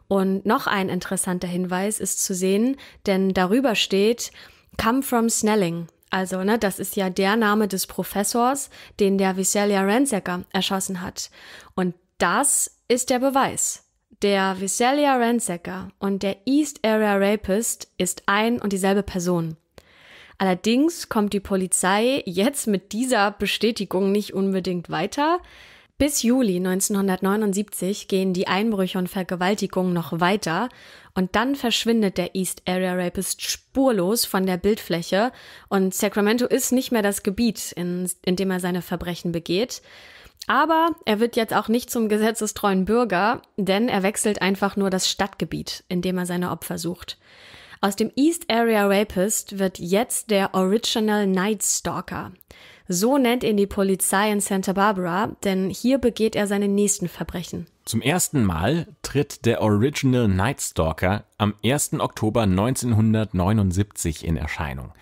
Und noch ein interessanter Hinweis ist zu sehen, denn darüber steht Come from Snelling. Also, ne, das ist ja der Name des Professors, den der Visalia Ransacker erschossen hat. Und das ist der Beweis. Der Visalia Ransacker und der East Area Rapist ist ein und dieselbe Person. Allerdings kommt die Polizei jetzt mit dieser Bestätigung nicht unbedingt weiter. Bis Juli 1979 gehen die Einbrüche und Vergewaltigungen noch weiter und dann verschwindet der East Area Rapist spurlos von der Bildfläche und Sacramento ist nicht mehr das Gebiet, in, in dem er seine Verbrechen begeht. Aber er wird jetzt auch nicht zum gesetzestreuen Bürger, denn er wechselt einfach nur das Stadtgebiet, in dem er seine Opfer sucht. Aus dem East Area Rapist wird jetzt der Original Night Stalker. So nennt ihn die Polizei in Santa Barbara, denn hier begeht er seine nächsten Verbrechen. Zum ersten Mal tritt der Original Night Stalker am 1. Oktober 1979 in Erscheinung.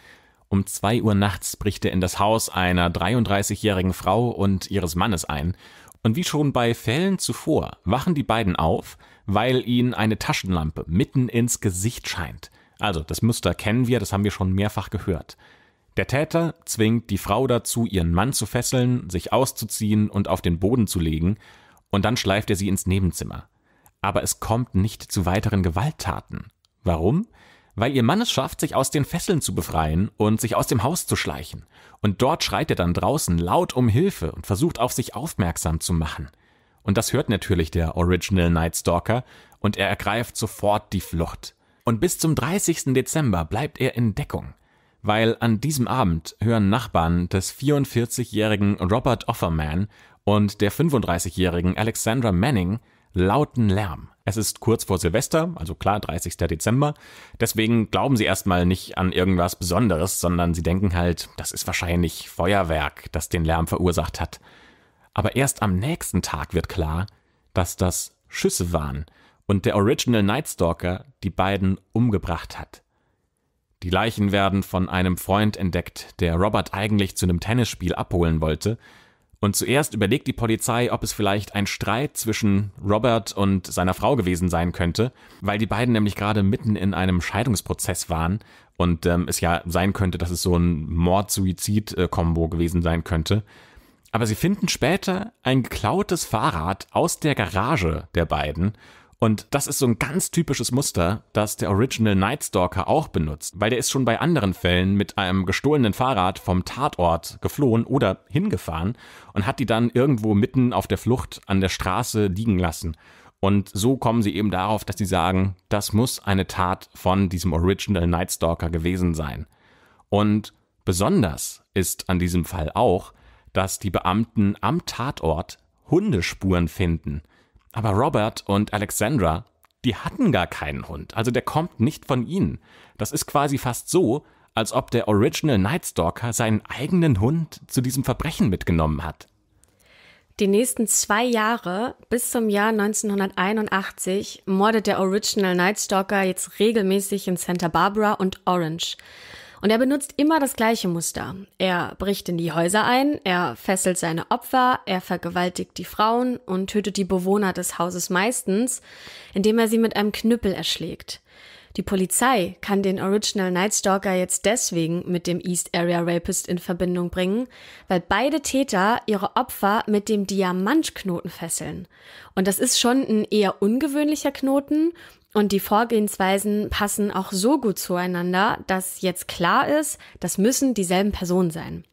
Um zwei Uhr nachts bricht er in das Haus einer 33-jährigen Frau und ihres Mannes ein. Und wie schon bei Fällen zuvor wachen die beiden auf, weil ihnen eine Taschenlampe mitten ins Gesicht scheint. Also, das Muster kennen wir, das haben wir schon mehrfach gehört. Der Täter zwingt die Frau dazu, ihren Mann zu fesseln, sich auszuziehen und auf den Boden zu legen, und dann schleift er sie ins Nebenzimmer. Aber es kommt nicht zu weiteren Gewalttaten. Warum? weil ihr Mann es schafft, sich aus den Fesseln zu befreien und sich aus dem Haus zu schleichen. Und dort schreit er dann draußen laut um Hilfe und versucht auf sich aufmerksam zu machen. Und das hört natürlich der Original Night Stalker und er ergreift sofort die Flucht. Und bis zum 30. Dezember bleibt er in Deckung, weil an diesem Abend hören Nachbarn des 44-jährigen Robert Offerman und der 35-jährigen Alexandra Manning lauten Lärm. Es ist kurz vor Silvester, also klar 30. Dezember. Deswegen glauben sie erstmal nicht an irgendwas Besonderes, sondern sie denken halt, das ist wahrscheinlich Feuerwerk, das den Lärm verursacht hat. Aber erst am nächsten Tag wird klar, dass das Schüsse waren und der Original Nightstalker die beiden umgebracht hat. Die Leichen werden von einem Freund entdeckt, der Robert eigentlich zu einem Tennisspiel abholen wollte, und zuerst überlegt die Polizei, ob es vielleicht ein Streit zwischen Robert und seiner Frau gewesen sein könnte, weil die beiden nämlich gerade mitten in einem Scheidungsprozess waren und ähm, es ja sein könnte, dass es so ein Mord-Suizid-Kombo gewesen sein könnte. Aber sie finden später ein geklautes Fahrrad aus der Garage der beiden und das ist so ein ganz typisches Muster, das der Original Night Stalker auch benutzt, weil der ist schon bei anderen Fällen mit einem gestohlenen Fahrrad vom Tatort geflohen oder hingefahren und hat die dann irgendwo mitten auf der Flucht an der Straße liegen lassen. Und so kommen sie eben darauf, dass sie sagen, das muss eine Tat von diesem Original Night Stalker gewesen sein. Und besonders ist an diesem Fall auch, dass die Beamten am Tatort Hundespuren finden – aber Robert und Alexandra, die hatten gar keinen Hund, also der kommt nicht von ihnen. Das ist quasi fast so, als ob der Original Nightstalker seinen eigenen Hund zu diesem Verbrechen mitgenommen hat. Die nächsten zwei Jahre bis zum Jahr 1981 mordet der Original Nightstalker jetzt regelmäßig in Santa Barbara und Orange. Und er benutzt immer das gleiche Muster. Er bricht in die Häuser ein, er fesselt seine Opfer, er vergewaltigt die Frauen und tötet die Bewohner des Hauses meistens, indem er sie mit einem Knüppel erschlägt. Die Polizei kann den Original Night Stalker jetzt deswegen mit dem East Area Rapist in Verbindung bringen, weil beide Täter ihre Opfer mit dem Diamantknoten fesseln. Und das ist schon ein eher ungewöhnlicher Knoten und die Vorgehensweisen passen auch so gut zueinander, dass jetzt klar ist, das müssen dieselben Personen sein.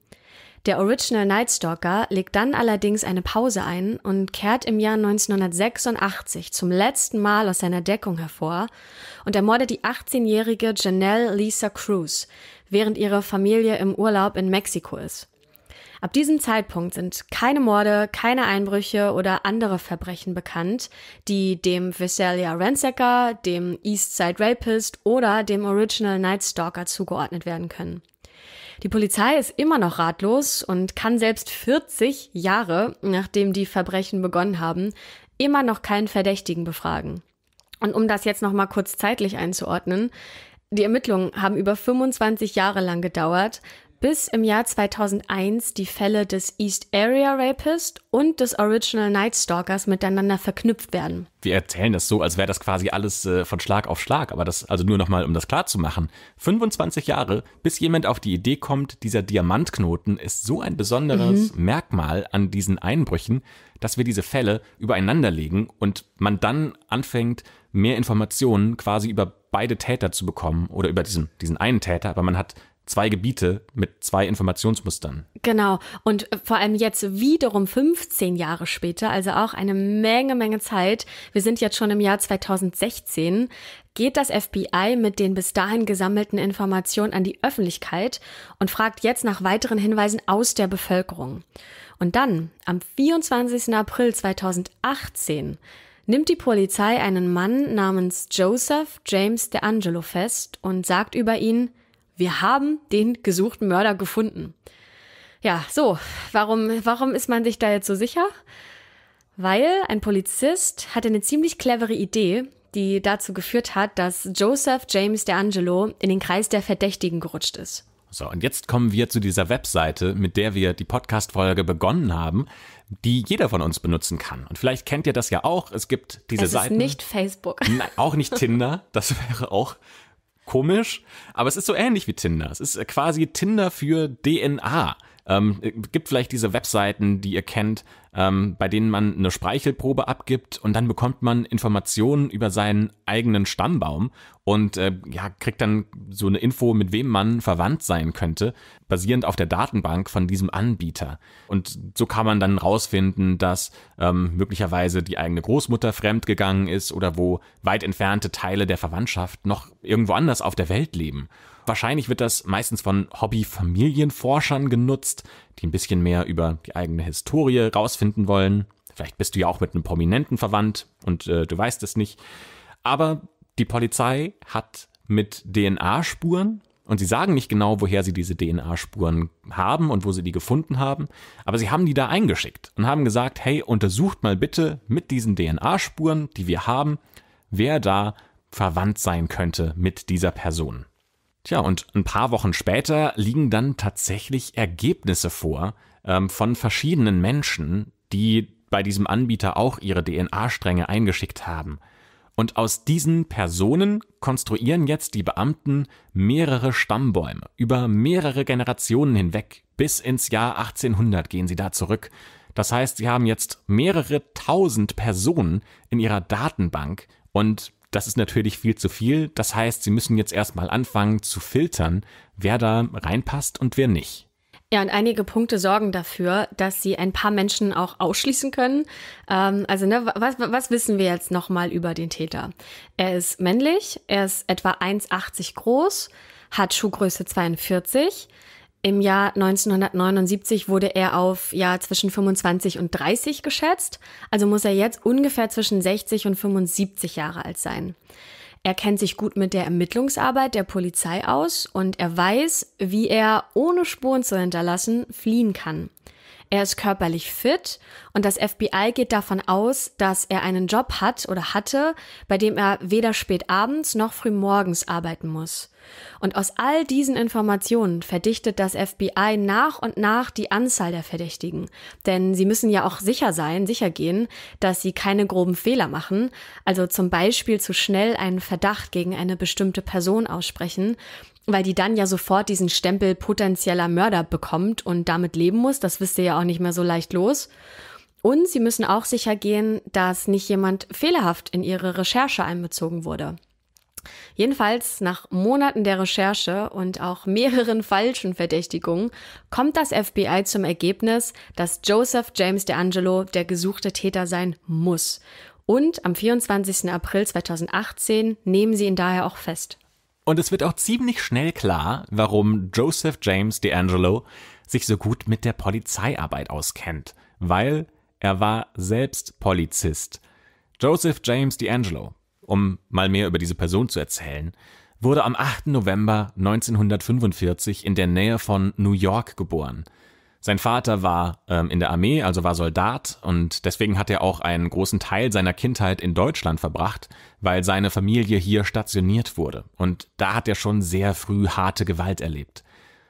Der Original Night Stalker legt dann allerdings eine Pause ein und kehrt im Jahr 1986 zum letzten Mal aus seiner Deckung hervor und ermordet die 18-jährige Janelle Lisa Cruz, während ihre Familie im Urlaub in Mexiko ist. Ab diesem Zeitpunkt sind keine Morde, keine Einbrüche oder andere Verbrechen bekannt, die dem Visalia Ransacker, dem Eastside Rapist oder dem Original Night Stalker zugeordnet werden können. Die Polizei ist immer noch ratlos und kann selbst 40 Jahre, nachdem die Verbrechen begonnen haben, immer noch keinen Verdächtigen befragen. Und um das jetzt nochmal kurz zeitlich einzuordnen, die Ermittlungen haben über 25 Jahre lang gedauert, bis im Jahr 2001 die Fälle des East Area Rapist und des Original Night Stalkers miteinander verknüpft werden. Wir erzählen das so, als wäre das quasi alles äh, von Schlag auf Schlag, aber das, also nur nochmal, um das klar zu machen. 25 Jahre, bis jemand auf die Idee kommt, dieser Diamantknoten ist so ein besonderes mhm. Merkmal an diesen Einbrüchen, dass wir diese Fälle übereinander legen und man dann anfängt, mehr Informationen quasi über beide Täter zu bekommen oder über diesen, diesen einen Täter, aber man hat zwei Gebiete mit zwei Informationsmustern. Genau. Und äh, vor allem jetzt wiederum 15 Jahre später, also auch eine Menge, Menge Zeit. Wir sind jetzt schon im Jahr 2016 geht das FBI mit den bis dahin gesammelten Informationen an die Öffentlichkeit und fragt jetzt nach weiteren Hinweisen aus der Bevölkerung. Und dann, am 24. April 2018, nimmt die Polizei einen Mann namens Joseph James DeAngelo fest und sagt über ihn, wir haben den gesuchten Mörder gefunden. Ja, so, warum, warum ist man sich da jetzt so sicher? Weil ein Polizist hatte eine ziemlich clevere Idee, die dazu geführt hat, dass Joseph James D'Angelo in den Kreis der Verdächtigen gerutscht ist. So, und jetzt kommen wir zu dieser Webseite, mit der wir die Podcast-Folge begonnen haben, die jeder von uns benutzen kann. Und vielleicht kennt ihr das ja auch. Es gibt diese es ist Seiten. Nicht Facebook. Nein, auch nicht Tinder. Das wäre auch komisch, aber es ist so ähnlich wie Tinder. Es ist quasi Tinder für DNA. Ähm, äh, gibt vielleicht diese Webseiten, die ihr kennt, ähm, bei denen man eine Speichelprobe abgibt und dann bekommt man Informationen über seinen eigenen Stammbaum und äh, ja, kriegt dann so eine Info, mit wem man verwandt sein könnte, basierend auf der Datenbank von diesem Anbieter. Und so kann man dann rausfinden, dass ähm, möglicherweise die eigene Großmutter fremdgegangen ist oder wo weit entfernte Teile der Verwandtschaft noch irgendwo anders auf der Welt leben. Wahrscheinlich wird das meistens von Hobby-Familienforschern genutzt, die ein bisschen mehr über die eigene Historie rausfinden wollen. Vielleicht bist du ja auch mit einem Prominenten verwandt und äh, du weißt es nicht. Aber die Polizei hat mit DNA-Spuren und sie sagen nicht genau, woher sie diese DNA-Spuren haben und wo sie die gefunden haben, aber sie haben die da eingeschickt und haben gesagt, hey, untersucht mal bitte mit diesen DNA-Spuren, die wir haben, wer da verwandt sein könnte mit dieser Person. Tja, und ein paar Wochen später liegen dann tatsächlich Ergebnisse vor ähm, von verschiedenen Menschen, die bei diesem Anbieter auch ihre DNA-Stränge eingeschickt haben. Und aus diesen Personen konstruieren jetzt die Beamten mehrere Stammbäume über mehrere Generationen hinweg. Bis ins Jahr 1800 gehen sie da zurück. Das heißt, sie haben jetzt mehrere tausend Personen in ihrer Datenbank und das ist natürlich viel zu viel. Das heißt, sie müssen jetzt erstmal anfangen zu filtern, wer da reinpasst und wer nicht. Ja, und einige Punkte sorgen dafür, dass sie ein paar Menschen auch ausschließen können. Ähm, also, ne, was, was wissen wir jetzt nochmal über den Täter? Er ist männlich, er ist etwa 1,80 groß, hat Schuhgröße 42, im Jahr 1979 wurde er auf ja zwischen 25 und 30 geschätzt, also muss er jetzt ungefähr zwischen 60 und 75 Jahre alt sein. Er kennt sich gut mit der Ermittlungsarbeit der Polizei aus und er weiß, wie er ohne Spuren zu hinterlassen fliehen kann. Er ist körperlich fit und das FBI geht davon aus, dass er einen Job hat oder hatte, bei dem er weder spät abends noch früh morgens arbeiten muss. Und aus all diesen Informationen verdichtet das FBI nach und nach die Anzahl der Verdächtigen. Denn sie müssen ja auch sicher sein, sicher gehen, dass sie keine groben Fehler machen, also zum Beispiel zu schnell einen Verdacht gegen eine bestimmte Person aussprechen weil die dann ja sofort diesen Stempel potenzieller Mörder bekommt und damit leben muss. Das wisst ihr ja auch nicht mehr so leicht los. Und sie müssen auch sicher gehen, dass nicht jemand fehlerhaft in ihre Recherche einbezogen wurde. Jedenfalls, nach Monaten der Recherche und auch mehreren falschen Verdächtigungen, kommt das FBI zum Ergebnis, dass Joseph James DeAngelo der gesuchte Täter sein muss. Und am 24. April 2018 nehmen sie ihn daher auch fest. Und es wird auch ziemlich schnell klar, warum Joseph James D'Angelo sich so gut mit der Polizeiarbeit auskennt, weil er war selbst Polizist. Joseph James D'Angelo, um mal mehr über diese Person zu erzählen, wurde am 8. November 1945 in der Nähe von New York geboren – sein Vater war ähm, in der Armee, also war Soldat und deswegen hat er auch einen großen Teil seiner Kindheit in Deutschland verbracht, weil seine Familie hier stationiert wurde. Und da hat er schon sehr früh harte Gewalt erlebt.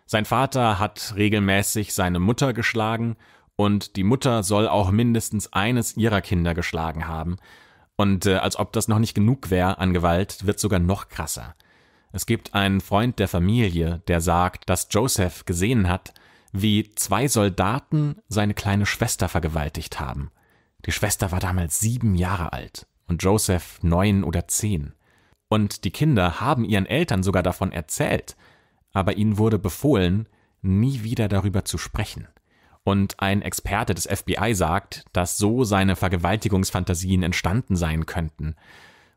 Sein Vater hat regelmäßig seine Mutter geschlagen und die Mutter soll auch mindestens eines ihrer Kinder geschlagen haben. Und äh, als ob das noch nicht genug wäre an Gewalt, wird sogar noch krasser. Es gibt einen Freund der Familie, der sagt, dass Joseph gesehen hat, wie zwei Soldaten seine kleine Schwester vergewaltigt haben. Die Schwester war damals sieben Jahre alt und Joseph neun oder zehn. Und die Kinder haben ihren Eltern sogar davon erzählt, aber ihnen wurde befohlen, nie wieder darüber zu sprechen. Und ein Experte des FBI sagt, dass so seine Vergewaltigungsfantasien entstanden sein könnten.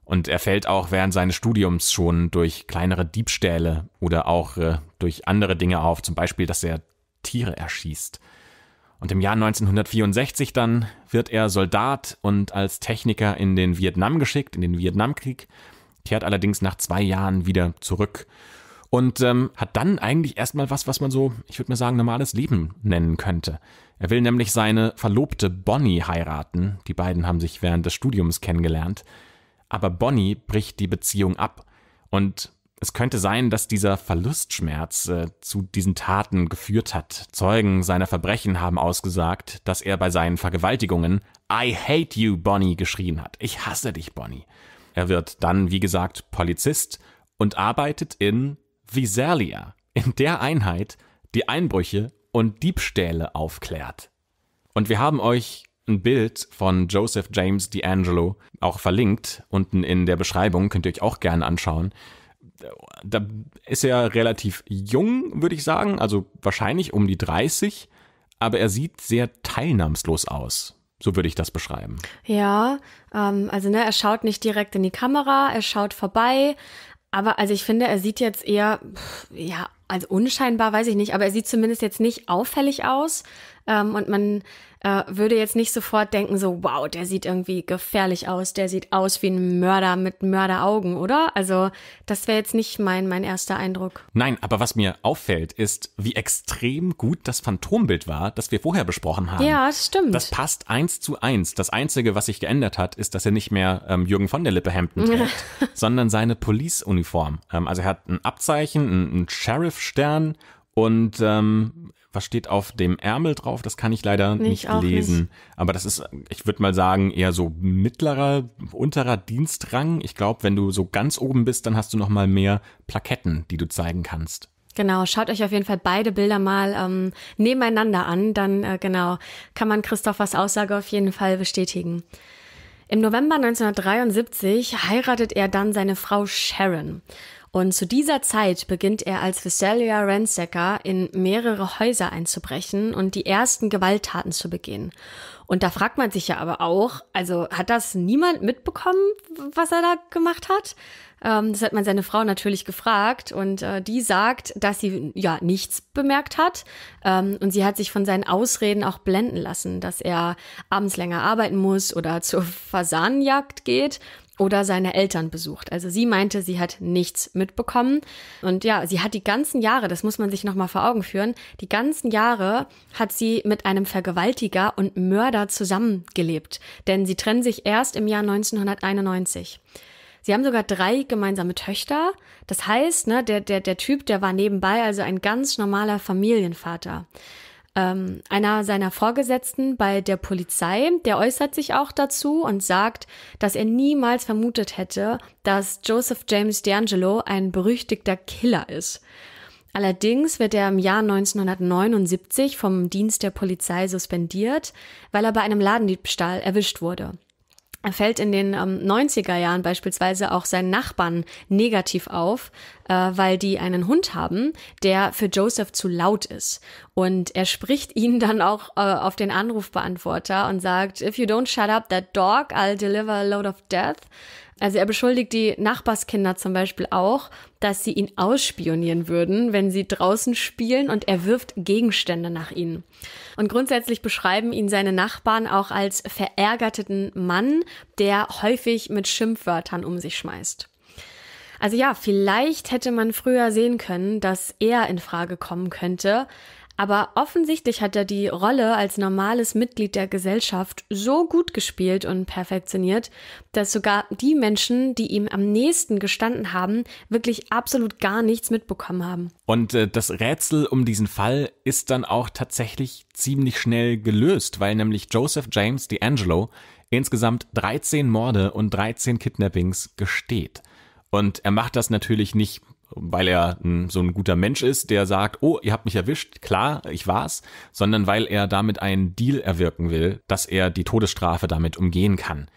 Und er fällt auch während seines Studiums schon durch kleinere Diebstähle oder auch äh, durch andere Dinge auf, zum Beispiel, dass er Tiere erschießt. Und im Jahr 1964 dann wird er Soldat und als Techniker in den Vietnam geschickt, in den Vietnamkrieg, kehrt allerdings nach zwei Jahren wieder zurück und ähm, hat dann eigentlich erstmal was, was man so, ich würde mal sagen, normales Leben nennen könnte. Er will nämlich seine Verlobte Bonnie heiraten. Die beiden haben sich während des Studiums kennengelernt. Aber Bonnie bricht die Beziehung ab und es könnte sein, dass dieser Verlustschmerz äh, zu diesen Taten geführt hat. Zeugen seiner Verbrechen haben ausgesagt, dass er bei seinen Vergewaltigungen I hate you, Bonnie geschrien hat. Ich hasse dich, Bonnie. Er wird dann, wie gesagt, Polizist und arbeitet in Visalia, in der Einheit, die Einbrüche und Diebstähle aufklärt. Und wir haben euch ein Bild von Joseph James D'Angelo auch verlinkt. Unten in der Beschreibung könnt ihr euch auch gerne anschauen da ist er relativ jung, würde ich sagen, also wahrscheinlich um die 30, aber er sieht sehr teilnahmslos aus. So würde ich das beschreiben. Ja, ähm, also ne, er schaut nicht direkt in die Kamera, er schaut vorbei, aber also ich finde, er sieht jetzt eher pff, ja also unscheinbar weiß ich nicht, aber er sieht zumindest jetzt nicht auffällig aus. Ähm, und man äh, würde jetzt nicht sofort denken, so, wow, der sieht irgendwie gefährlich aus, der sieht aus wie ein Mörder mit Mörderaugen, oder? Also, das wäre jetzt nicht mein, mein erster Eindruck. Nein, aber was mir auffällt, ist, wie extrem gut das Phantombild war, das wir vorher besprochen haben. Ja, das stimmt. Das passt eins zu eins. Das Einzige, was sich geändert hat, ist, dass er nicht mehr ähm, Jürgen von der Lippe Hemden trägt, sondern seine Police-Uniform. Ähm, also er hat ein Abzeichen, ein, ein Sheriff Stern und ähm, was steht auf dem Ärmel drauf? Das kann ich leider nicht, nicht lesen. Nicht. Aber das ist, ich würde mal sagen, eher so mittlerer, unterer Dienstrang. Ich glaube, wenn du so ganz oben bist, dann hast du noch mal mehr Plaketten, die du zeigen kannst. Genau, schaut euch auf jeden Fall beide Bilder mal ähm, nebeneinander an, dann äh, genau kann man Christophers Aussage auf jeden Fall bestätigen. Im November 1973 heiratet er dann seine Frau Sharon. Und zu dieser Zeit beginnt er als Vesalia Ransacker in mehrere Häuser einzubrechen und die ersten Gewalttaten zu begehen. Und da fragt man sich ja aber auch, also hat das niemand mitbekommen, was er da gemacht hat? Ähm, das hat man seine Frau natürlich gefragt und äh, die sagt, dass sie ja nichts bemerkt hat ähm, und sie hat sich von seinen Ausreden auch blenden lassen, dass er abends länger arbeiten muss oder zur Fasanenjagd geht oder seine Eltern besucht. Also sie meinte, sie hat nichts mitbekommen. Und ja, sie hat die ganzen Jahre, das muss man sich nochmal vor Augen führen, die ganzen Jahre hat sie mit einem Vergewaltiger und Mörder zusammengelebt. Denn sie trennen sich erst im Jahr 1991. Sie haben sogar drei gemeinsame Töchter. Das heißt, ne, der, der, der Typ, der war nebenbei also ein ganz normaler Familienvater ähm, einer seiner Vorgesetzten bei der Polizei. Der äußert sich auch dazu und sagt, dass er niemals vermutet hätte, dass Joseph James D'Angelo ein berüchtigter Killer ist. Allerdings wird er im Jahr 1979 vom Dienst der Polizei suspendiert, weil er bei einem Ladendiebstahl erwischt wurde fällt in den ähm, 90er Jahren beispielsweise auch seinen Nachbarn negativ auf, äh, weil die einen Hund haben, der für Joseph zu laut ist. Und er spricht ihn dann auch äh, auf den Anrufbeantworter und sagt, If you don't shut up that dog, I'll deliver a load of death. Also er beschuldigt die Nachbarskinder zum Beispiel auch, dass sie ihn ausspionieren würden, wenn sie draußen spielen und er wirft Gegenstände nach ihnen. Und grundsätzlich beschreiben ihn seine Nachbarn auch als verärgerteten Mann, der häufig mit Schimpfwörtern um sich schmeißt. Also ja, vielleicht hätte man früher sehen können, dass er in Frage kommen könnte, aber offensichtlich hat er die Rolle als normales Mitglied der Gesellschaft so gut gespielt und perfektioniert, dass sogar die Menschen, die ihm am nächsten gestanden haben, wirklich absolut gar nichts mitbekommen haben. Und äh, das Rätsel um diesen Fall ist dann auch tatsächlich ziemlich schnell gelöst, weil nämlich Joseph James D'Angelo insgesamt 13 Morde und 13 Kidnappings gesteht. Und er macht das natürlich nicht weil er m, hm, so ein guter Mensch ist, der sagt, oh, ihr habt mich erwischt, klar, ich war's, sondern weil er damit einen Deal erwirken will, dass er die Todesstrafe damit umgehen kann.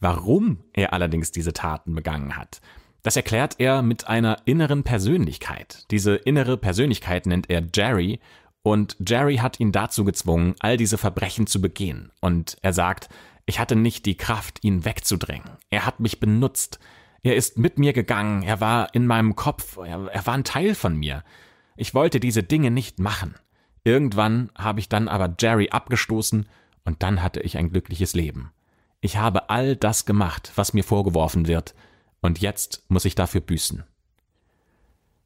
Warum er allerdings diese Taten begangen hat, das erklärt er mit einer inneren Persönlichkeit. Diese innere Persönlichkeit nennt er Jerry und Jerry hat ihn dazu gezwungen, all diese Verbrechen zu begehen. Und er sagt, ich hatte nicht die Kraft, ihn wegzudrängen. Er hat mich benutzt. Er ist mit mir gegangen, er war in meinem Kopf, er, er war ein Teil von mir. Ich wollte diese Dinge nicht machen. Irgendwann habe ich dann aber Jerry abgestoßen und dann hatte ich ein glückliches Leben. Ich habe all das gemacht, was mir vorgeworfen wird, und jetzt muss ich dafür büßen.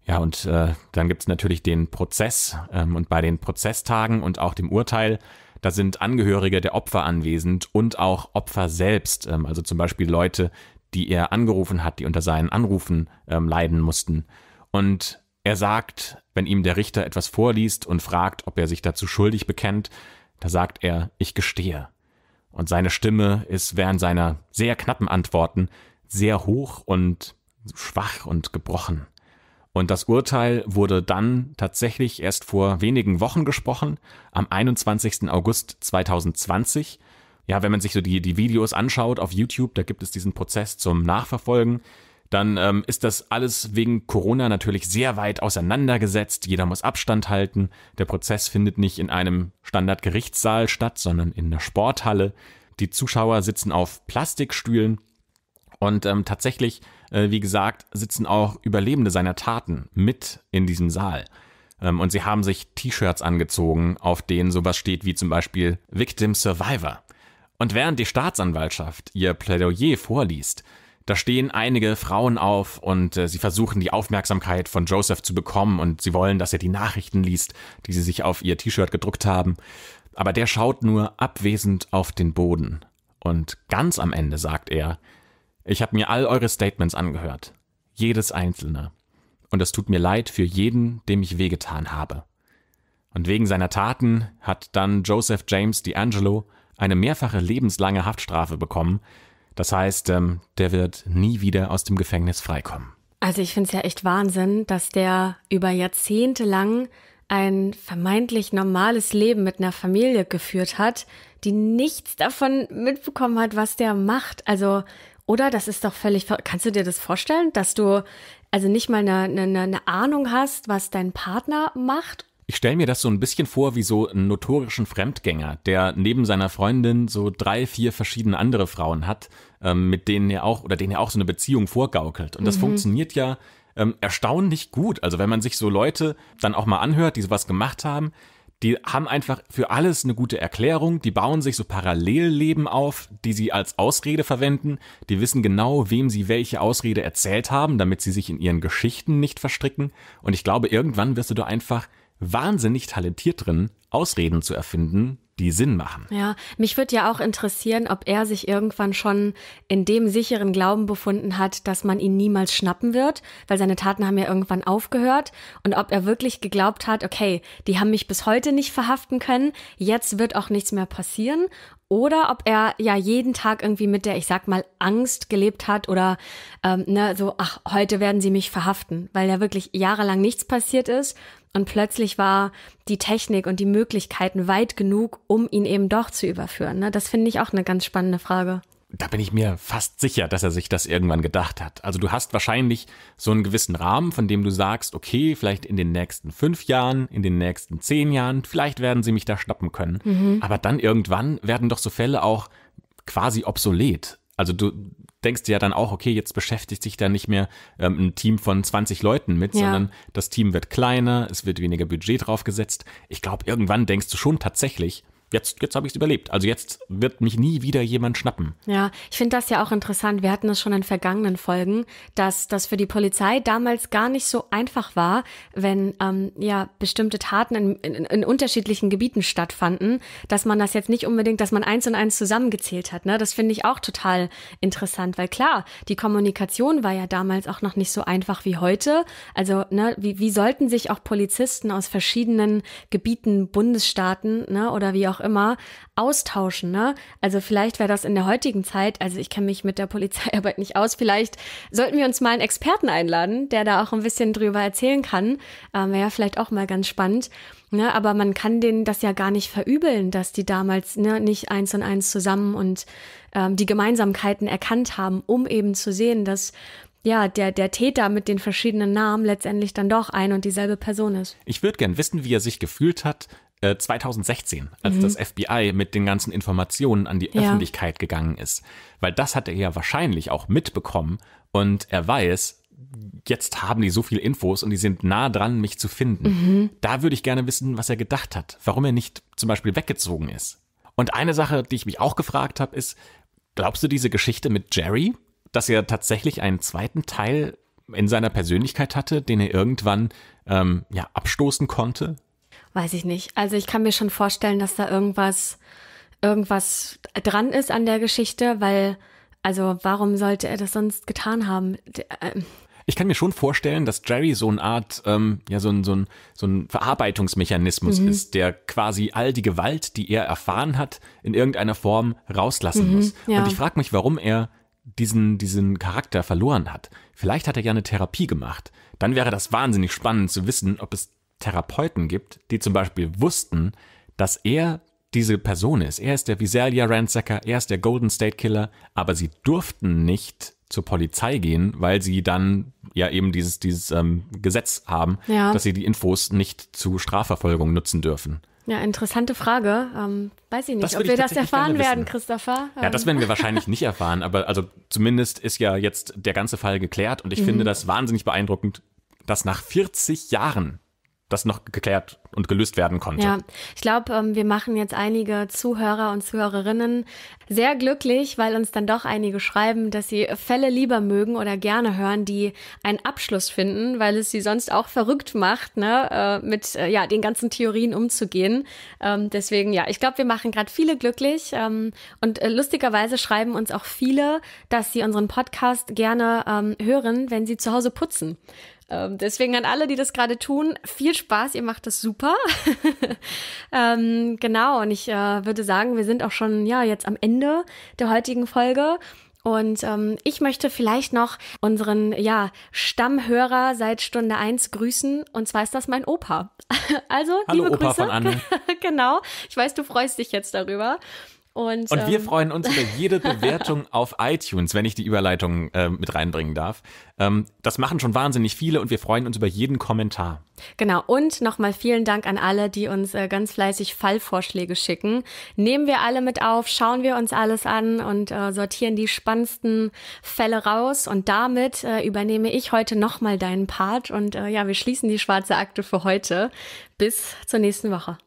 Ja, und äh, dann es natürlich den Prozess ähm, und bei den Prozesstagen und auch dem Urteil, da sind Angehörige der Opfer anwesend und auch Opfer selbst, ähm, also zum Beispiel Leute, die er angerufen hat, die unter seinen Anrufen ähm, leiden mussten. Und er sagt, wenn ihm der Richter etwas vorliest und fragt, ob er sich dazu schuldig bekennt, da sagt er, ich gestehe. Und seine Stimme ist während seiner sehr knappen Antworten sehr hoch und schwach und gebrochen. Und das Urteil wurde dann tatsächlich erst vor wenigen Wochen gesprochen, am 21. August 2020 ja, wenn man sich so die, die Videos anschaut auf YouTube, da gibt es diesen Prozess zum Nachverfolgen, dann ähm, ist das alles wegen Corona natürlich sehr weit auseinandergesetzt. Jeder muss Abstand halten. Der Prozess findet nicht in einem Standardgerichtssaal statt, sondern in einer Sporthalle. Die Zuschauer sitzen auf Plastikstühlen und ähm, tatsächlich, äh, wie gesagt, sitzen auch Überlebende seiner Taten mit in diesem Saal ähm, und sie haben sich T-Shirts angezogen, auf denen sowas steht wie zum Beispiel Victim Survivor. Und während die Staatsanwaltschaft ihr Plädoyer vorliest, da stehen einige Frauen auf und äh, sie versuchen die Aufmerksamkeit von Joseph zu bekommen und sie wollen, dass er die Nachrichten liest, die sie sich auf ihr T-Shirt gedruckt haben. Aber der schaut nur abwesend auf den Boden. Und ganz am Ende sagt er, ich habe mir all eure Statements angehört. Jedes einzelne. Und es tut mir leid für jeden, dem ich wehgetan habe. Und wegen seiner Taten hat dann Joseph James D'Angelo eine mehrfache lebenslange Haftstrafe bekommen. Das heißt, ähm, der wird nie wieder aus dem Gefängnis freikommen. Also ich finde es ja echt Wahnsinn, dass der über Jahrzehnte lang ein vermeintlich normales Leben mit einer Familie geführt hat, die nichts davon mitbekommen hat, was der macht. Also, oder das ist doch völlig. Kannst du dir das vorstellen, dass du also nicht mal eine, eine, eine Ahnung hast, was dein Partner macht ich stelle mir das so ein bisschen vor wie so einen notorischen Fremdgänger, der neben seiner Freundin so drei, vier verschiedene andere Frauen hat, ähm, mit denen er auch oder denen er auch so eine Beziehung vorgaukelt. Und das mhm. funktioniert ja ähm, erstaunlich gut. Also wenn man sich so Leute dann auch mal anhört, die sowas gemacht haben, die haben einfach für alles eine gute Erklärung, die bauen sich so Parallelleben auf, die sie als Ausrede verwenden, die wissen genau, wem sie welche Ausrede erzählt haben, damit sie sich in ihren Geschichten nicht verstricken. Und ich glaube, irgendwann wirst du da einfach wahnsinnig talentiert drin, Ausreden zu erfinden, die Sinn machen. Ja, mich würde ja auch interessieren, ob er sich irgendwann schon in dem sicheren Glauben befunden hat, dass man ihn niemals schnappen wird, weil seine Taten haben ja irgendwann aufgehört und ob er wirklich geglaubt hat, okay, die haben mich bis heute nicht verhaften können, jetzt wird auch nichts mehr passieren oder ob er ja jeden Tag irgendwie mit der, ich sag mal, Angst gelebt hat oder ähm, ne, so, ach, heute werden sie mich verhaften, weil ja wirklich jahrelang nichts passiert ist und plötzlich war die Technik und die Möglichkeiten weit genug, um ihn eben doch zu überführen. Ne? Das finde ich auch eine ganz spannende Frage. Da bin ich mir fast sicher, dass er sich das irgendwann gedacht hat. Also du hast wahrscheinlich so einen gewissen Rahmen, von dem du sagst, okay, vielleicht in den nächsten fünf Jahren, in den nächsten zehn Jahren, vielleicht werden sie mich da schnappen können. Mhm. Aber dann irgendwann werden doch so Fälle auch quasi obsolet. Also du, denkst du ja dann auch, okay, jetzt beschäftigt sich da nicht mehr ähm, ein Team von 20 Leuten mit, ja. sondern das Team wird kleiner, es wird weniger Budget draufgesetzt. Ich glaube, irgendwann denkst du schon tatsächlich, jetzt, jetzt habe ich es überlebt. Also jetzt wird mich nie wieder jemand schnappen. Ja, ich finde das ja auch interessant. Wir hatten es schon in vergangenen Folgen, dass das für die Polizei damals gar nicht so einfach war, wenn ähm, ja bestimmte Taten in, in, in, unterschiedlichen Gebieten stattfanden, dass man das jetzt nicht unbedingt, dass man eins und eins zusammengezählt hat. Ne? Das finde ich auch total interessant, weil klar, die Kommunikation war ja damals auch noch nicht so einfach wie heute. Also ne, wie, wie sollten sich auch Polizisten aus verschiedenen Gebieten, Bundesstaaten ne, oder wie auch auch immer, austauschen. Ne? Also vielleicht wäre das in der heutigen Zeit, also ich kenne mich mit der Polizeiarbeit nicht aus, vielleicht sollten wir uns mal einen Experten einladen, der da auch ein bisschen drüber erzählen kann. Ähm, wäre ja vielleicht auch mal ganz spannend. Ne? Aber man kann denen das ja gar nicht verübeln, dass die damals ne, nicht eins und eins zusammen und ähm, die Gemeinsamkeiten erkannt haben, um eben zu sehen, dass ja, der, der Täter mit den verschiedenen Namen letztendlich dann doch ein und dieselbe Person ist. Ich würde gern wissen, wie er sich gefühlt hat, 2016, äh, als mhm. das FBI mit den ganzen Informationen an die ja. Öffentlichkeit gegangen ist. Weil das hat er ja wahrscheinlich auch mitbekommen und er weiß, jetzt haben die so viele Infos und die sind nah dran, mich zu finden. Mhm. Da würde ich gerne wissen, was er gedacht hat, warum er nicht zum Beispiel weggezogen ist. Und eine Sache, die ich mich auch gefragt habe, ist, glaubst du diese Geschichte mit Jerry, dass er tatsächlich einen zweiten Teil in seiner Persönlichkeit hatte, den er irgendwann ähm, ja, abstoßen konnte? weiß ich nicht. Also ich kann mir schon vorstellen, dass da irgendwas, irgendwas dran ist an der Geschichte, weil, also warum sollte er das sonst getan haben? Ähm. ich kann mir schon vorstellen, dass Jerry so eine Art, ähm, ja, so ein, so ein, so ein Verarbeitungsmechanismus mhm. ist, der quasi all die Gewalt, die er erfahren hat, in irgendeiner Form rauslassen mhm, muss. Ja. Und ich frage mich, warum er diesen, diesen Charakter verloren hat. Vielleicht hat er ja eine Therapie gemacht. Dann wäre das wahnsinnig spannend zu wissen, ob es Therapeuten gibt, die zum Beispiel wussten, dass er diese Person ist. Er ist der Visalia Ransacker, er ist der Golden State Killer, aber sie durften nicht zur Polizei gehen, weil sie dann ja eben dieses, dieses ähm, Gesetz haben, ja. dass sie die Infos nicht zu Strafverfolgung nutzen dürfen. Ja, interessante Frage. Ähm, weiß ich nicht, das ob wir das erfahren werden, Christopher. Ja, das ähm. werden wir wahrscheinlich nicht erfahren, aber also zumindest ist ja jetzt der ganze Fall geklärt und ich mhm. finde das wahnsinnig beeindruckend, dass nach 40 Jahren das noch geklärt und gelöst werden konnte. Ja, ich glaube, ähm, wir machen jetzt einige Zuhörer und Zuhörerinnen sehr glücklich, weil uns dann doch einige schreiben, dass sie Fälle lieber mögen oder gerne hören, die einen Abschluss finden, weil es sie sonst auch verrückt macht, ne, äh, mit äh, ja den ganzen Theorien umzugehen. Ähm, deswegen ja, ich glaube, wir machen gerade viele glücklich ähm, und äh, lustigerweise schreiben uns auch viele, dass sie unseren Podcast gerne ähm, hören, wenn sie zu Hause putzen ähm, deswegen an alle, die das gerade tun, viel Spaß, ihr macht das super. ähm, genau, und ich äh, würde sagen, wir sind auch schon ja jetzt am Ende der heutigen Folge. Und ähm, ich möchte vielleicht noch unseren ja, Stammhörer seit Stunde eins grüßen. Und zwar ist das mein Opa. Also, Hallo, liebe Opa Grüße. Von Anne. genau. Ich weiß, du freust dich jetzt darüber. Und, und wir ähm, freuen uns über jede Bewertung auf iTunes, wenn ich die Überleitung äh, mit reinbringen darf. Ähm, das machen schon wahnsinnig viele und wir freuen uns über jeden Kommentar. Genau, und nochmal vielen Dank an alle, die uns äh, ganz fleißig Fallvorschläge schicken. Nehmen wir alle mit auf, schauen wir uns alles an und äh, sortieren die spannendsten Fälle raus. Und damit äh, übernehme ich heute nochmal deinen Part. Und äh, ja, wir schließen die schwarze Akte für heute. Bis zur nächsten Woche.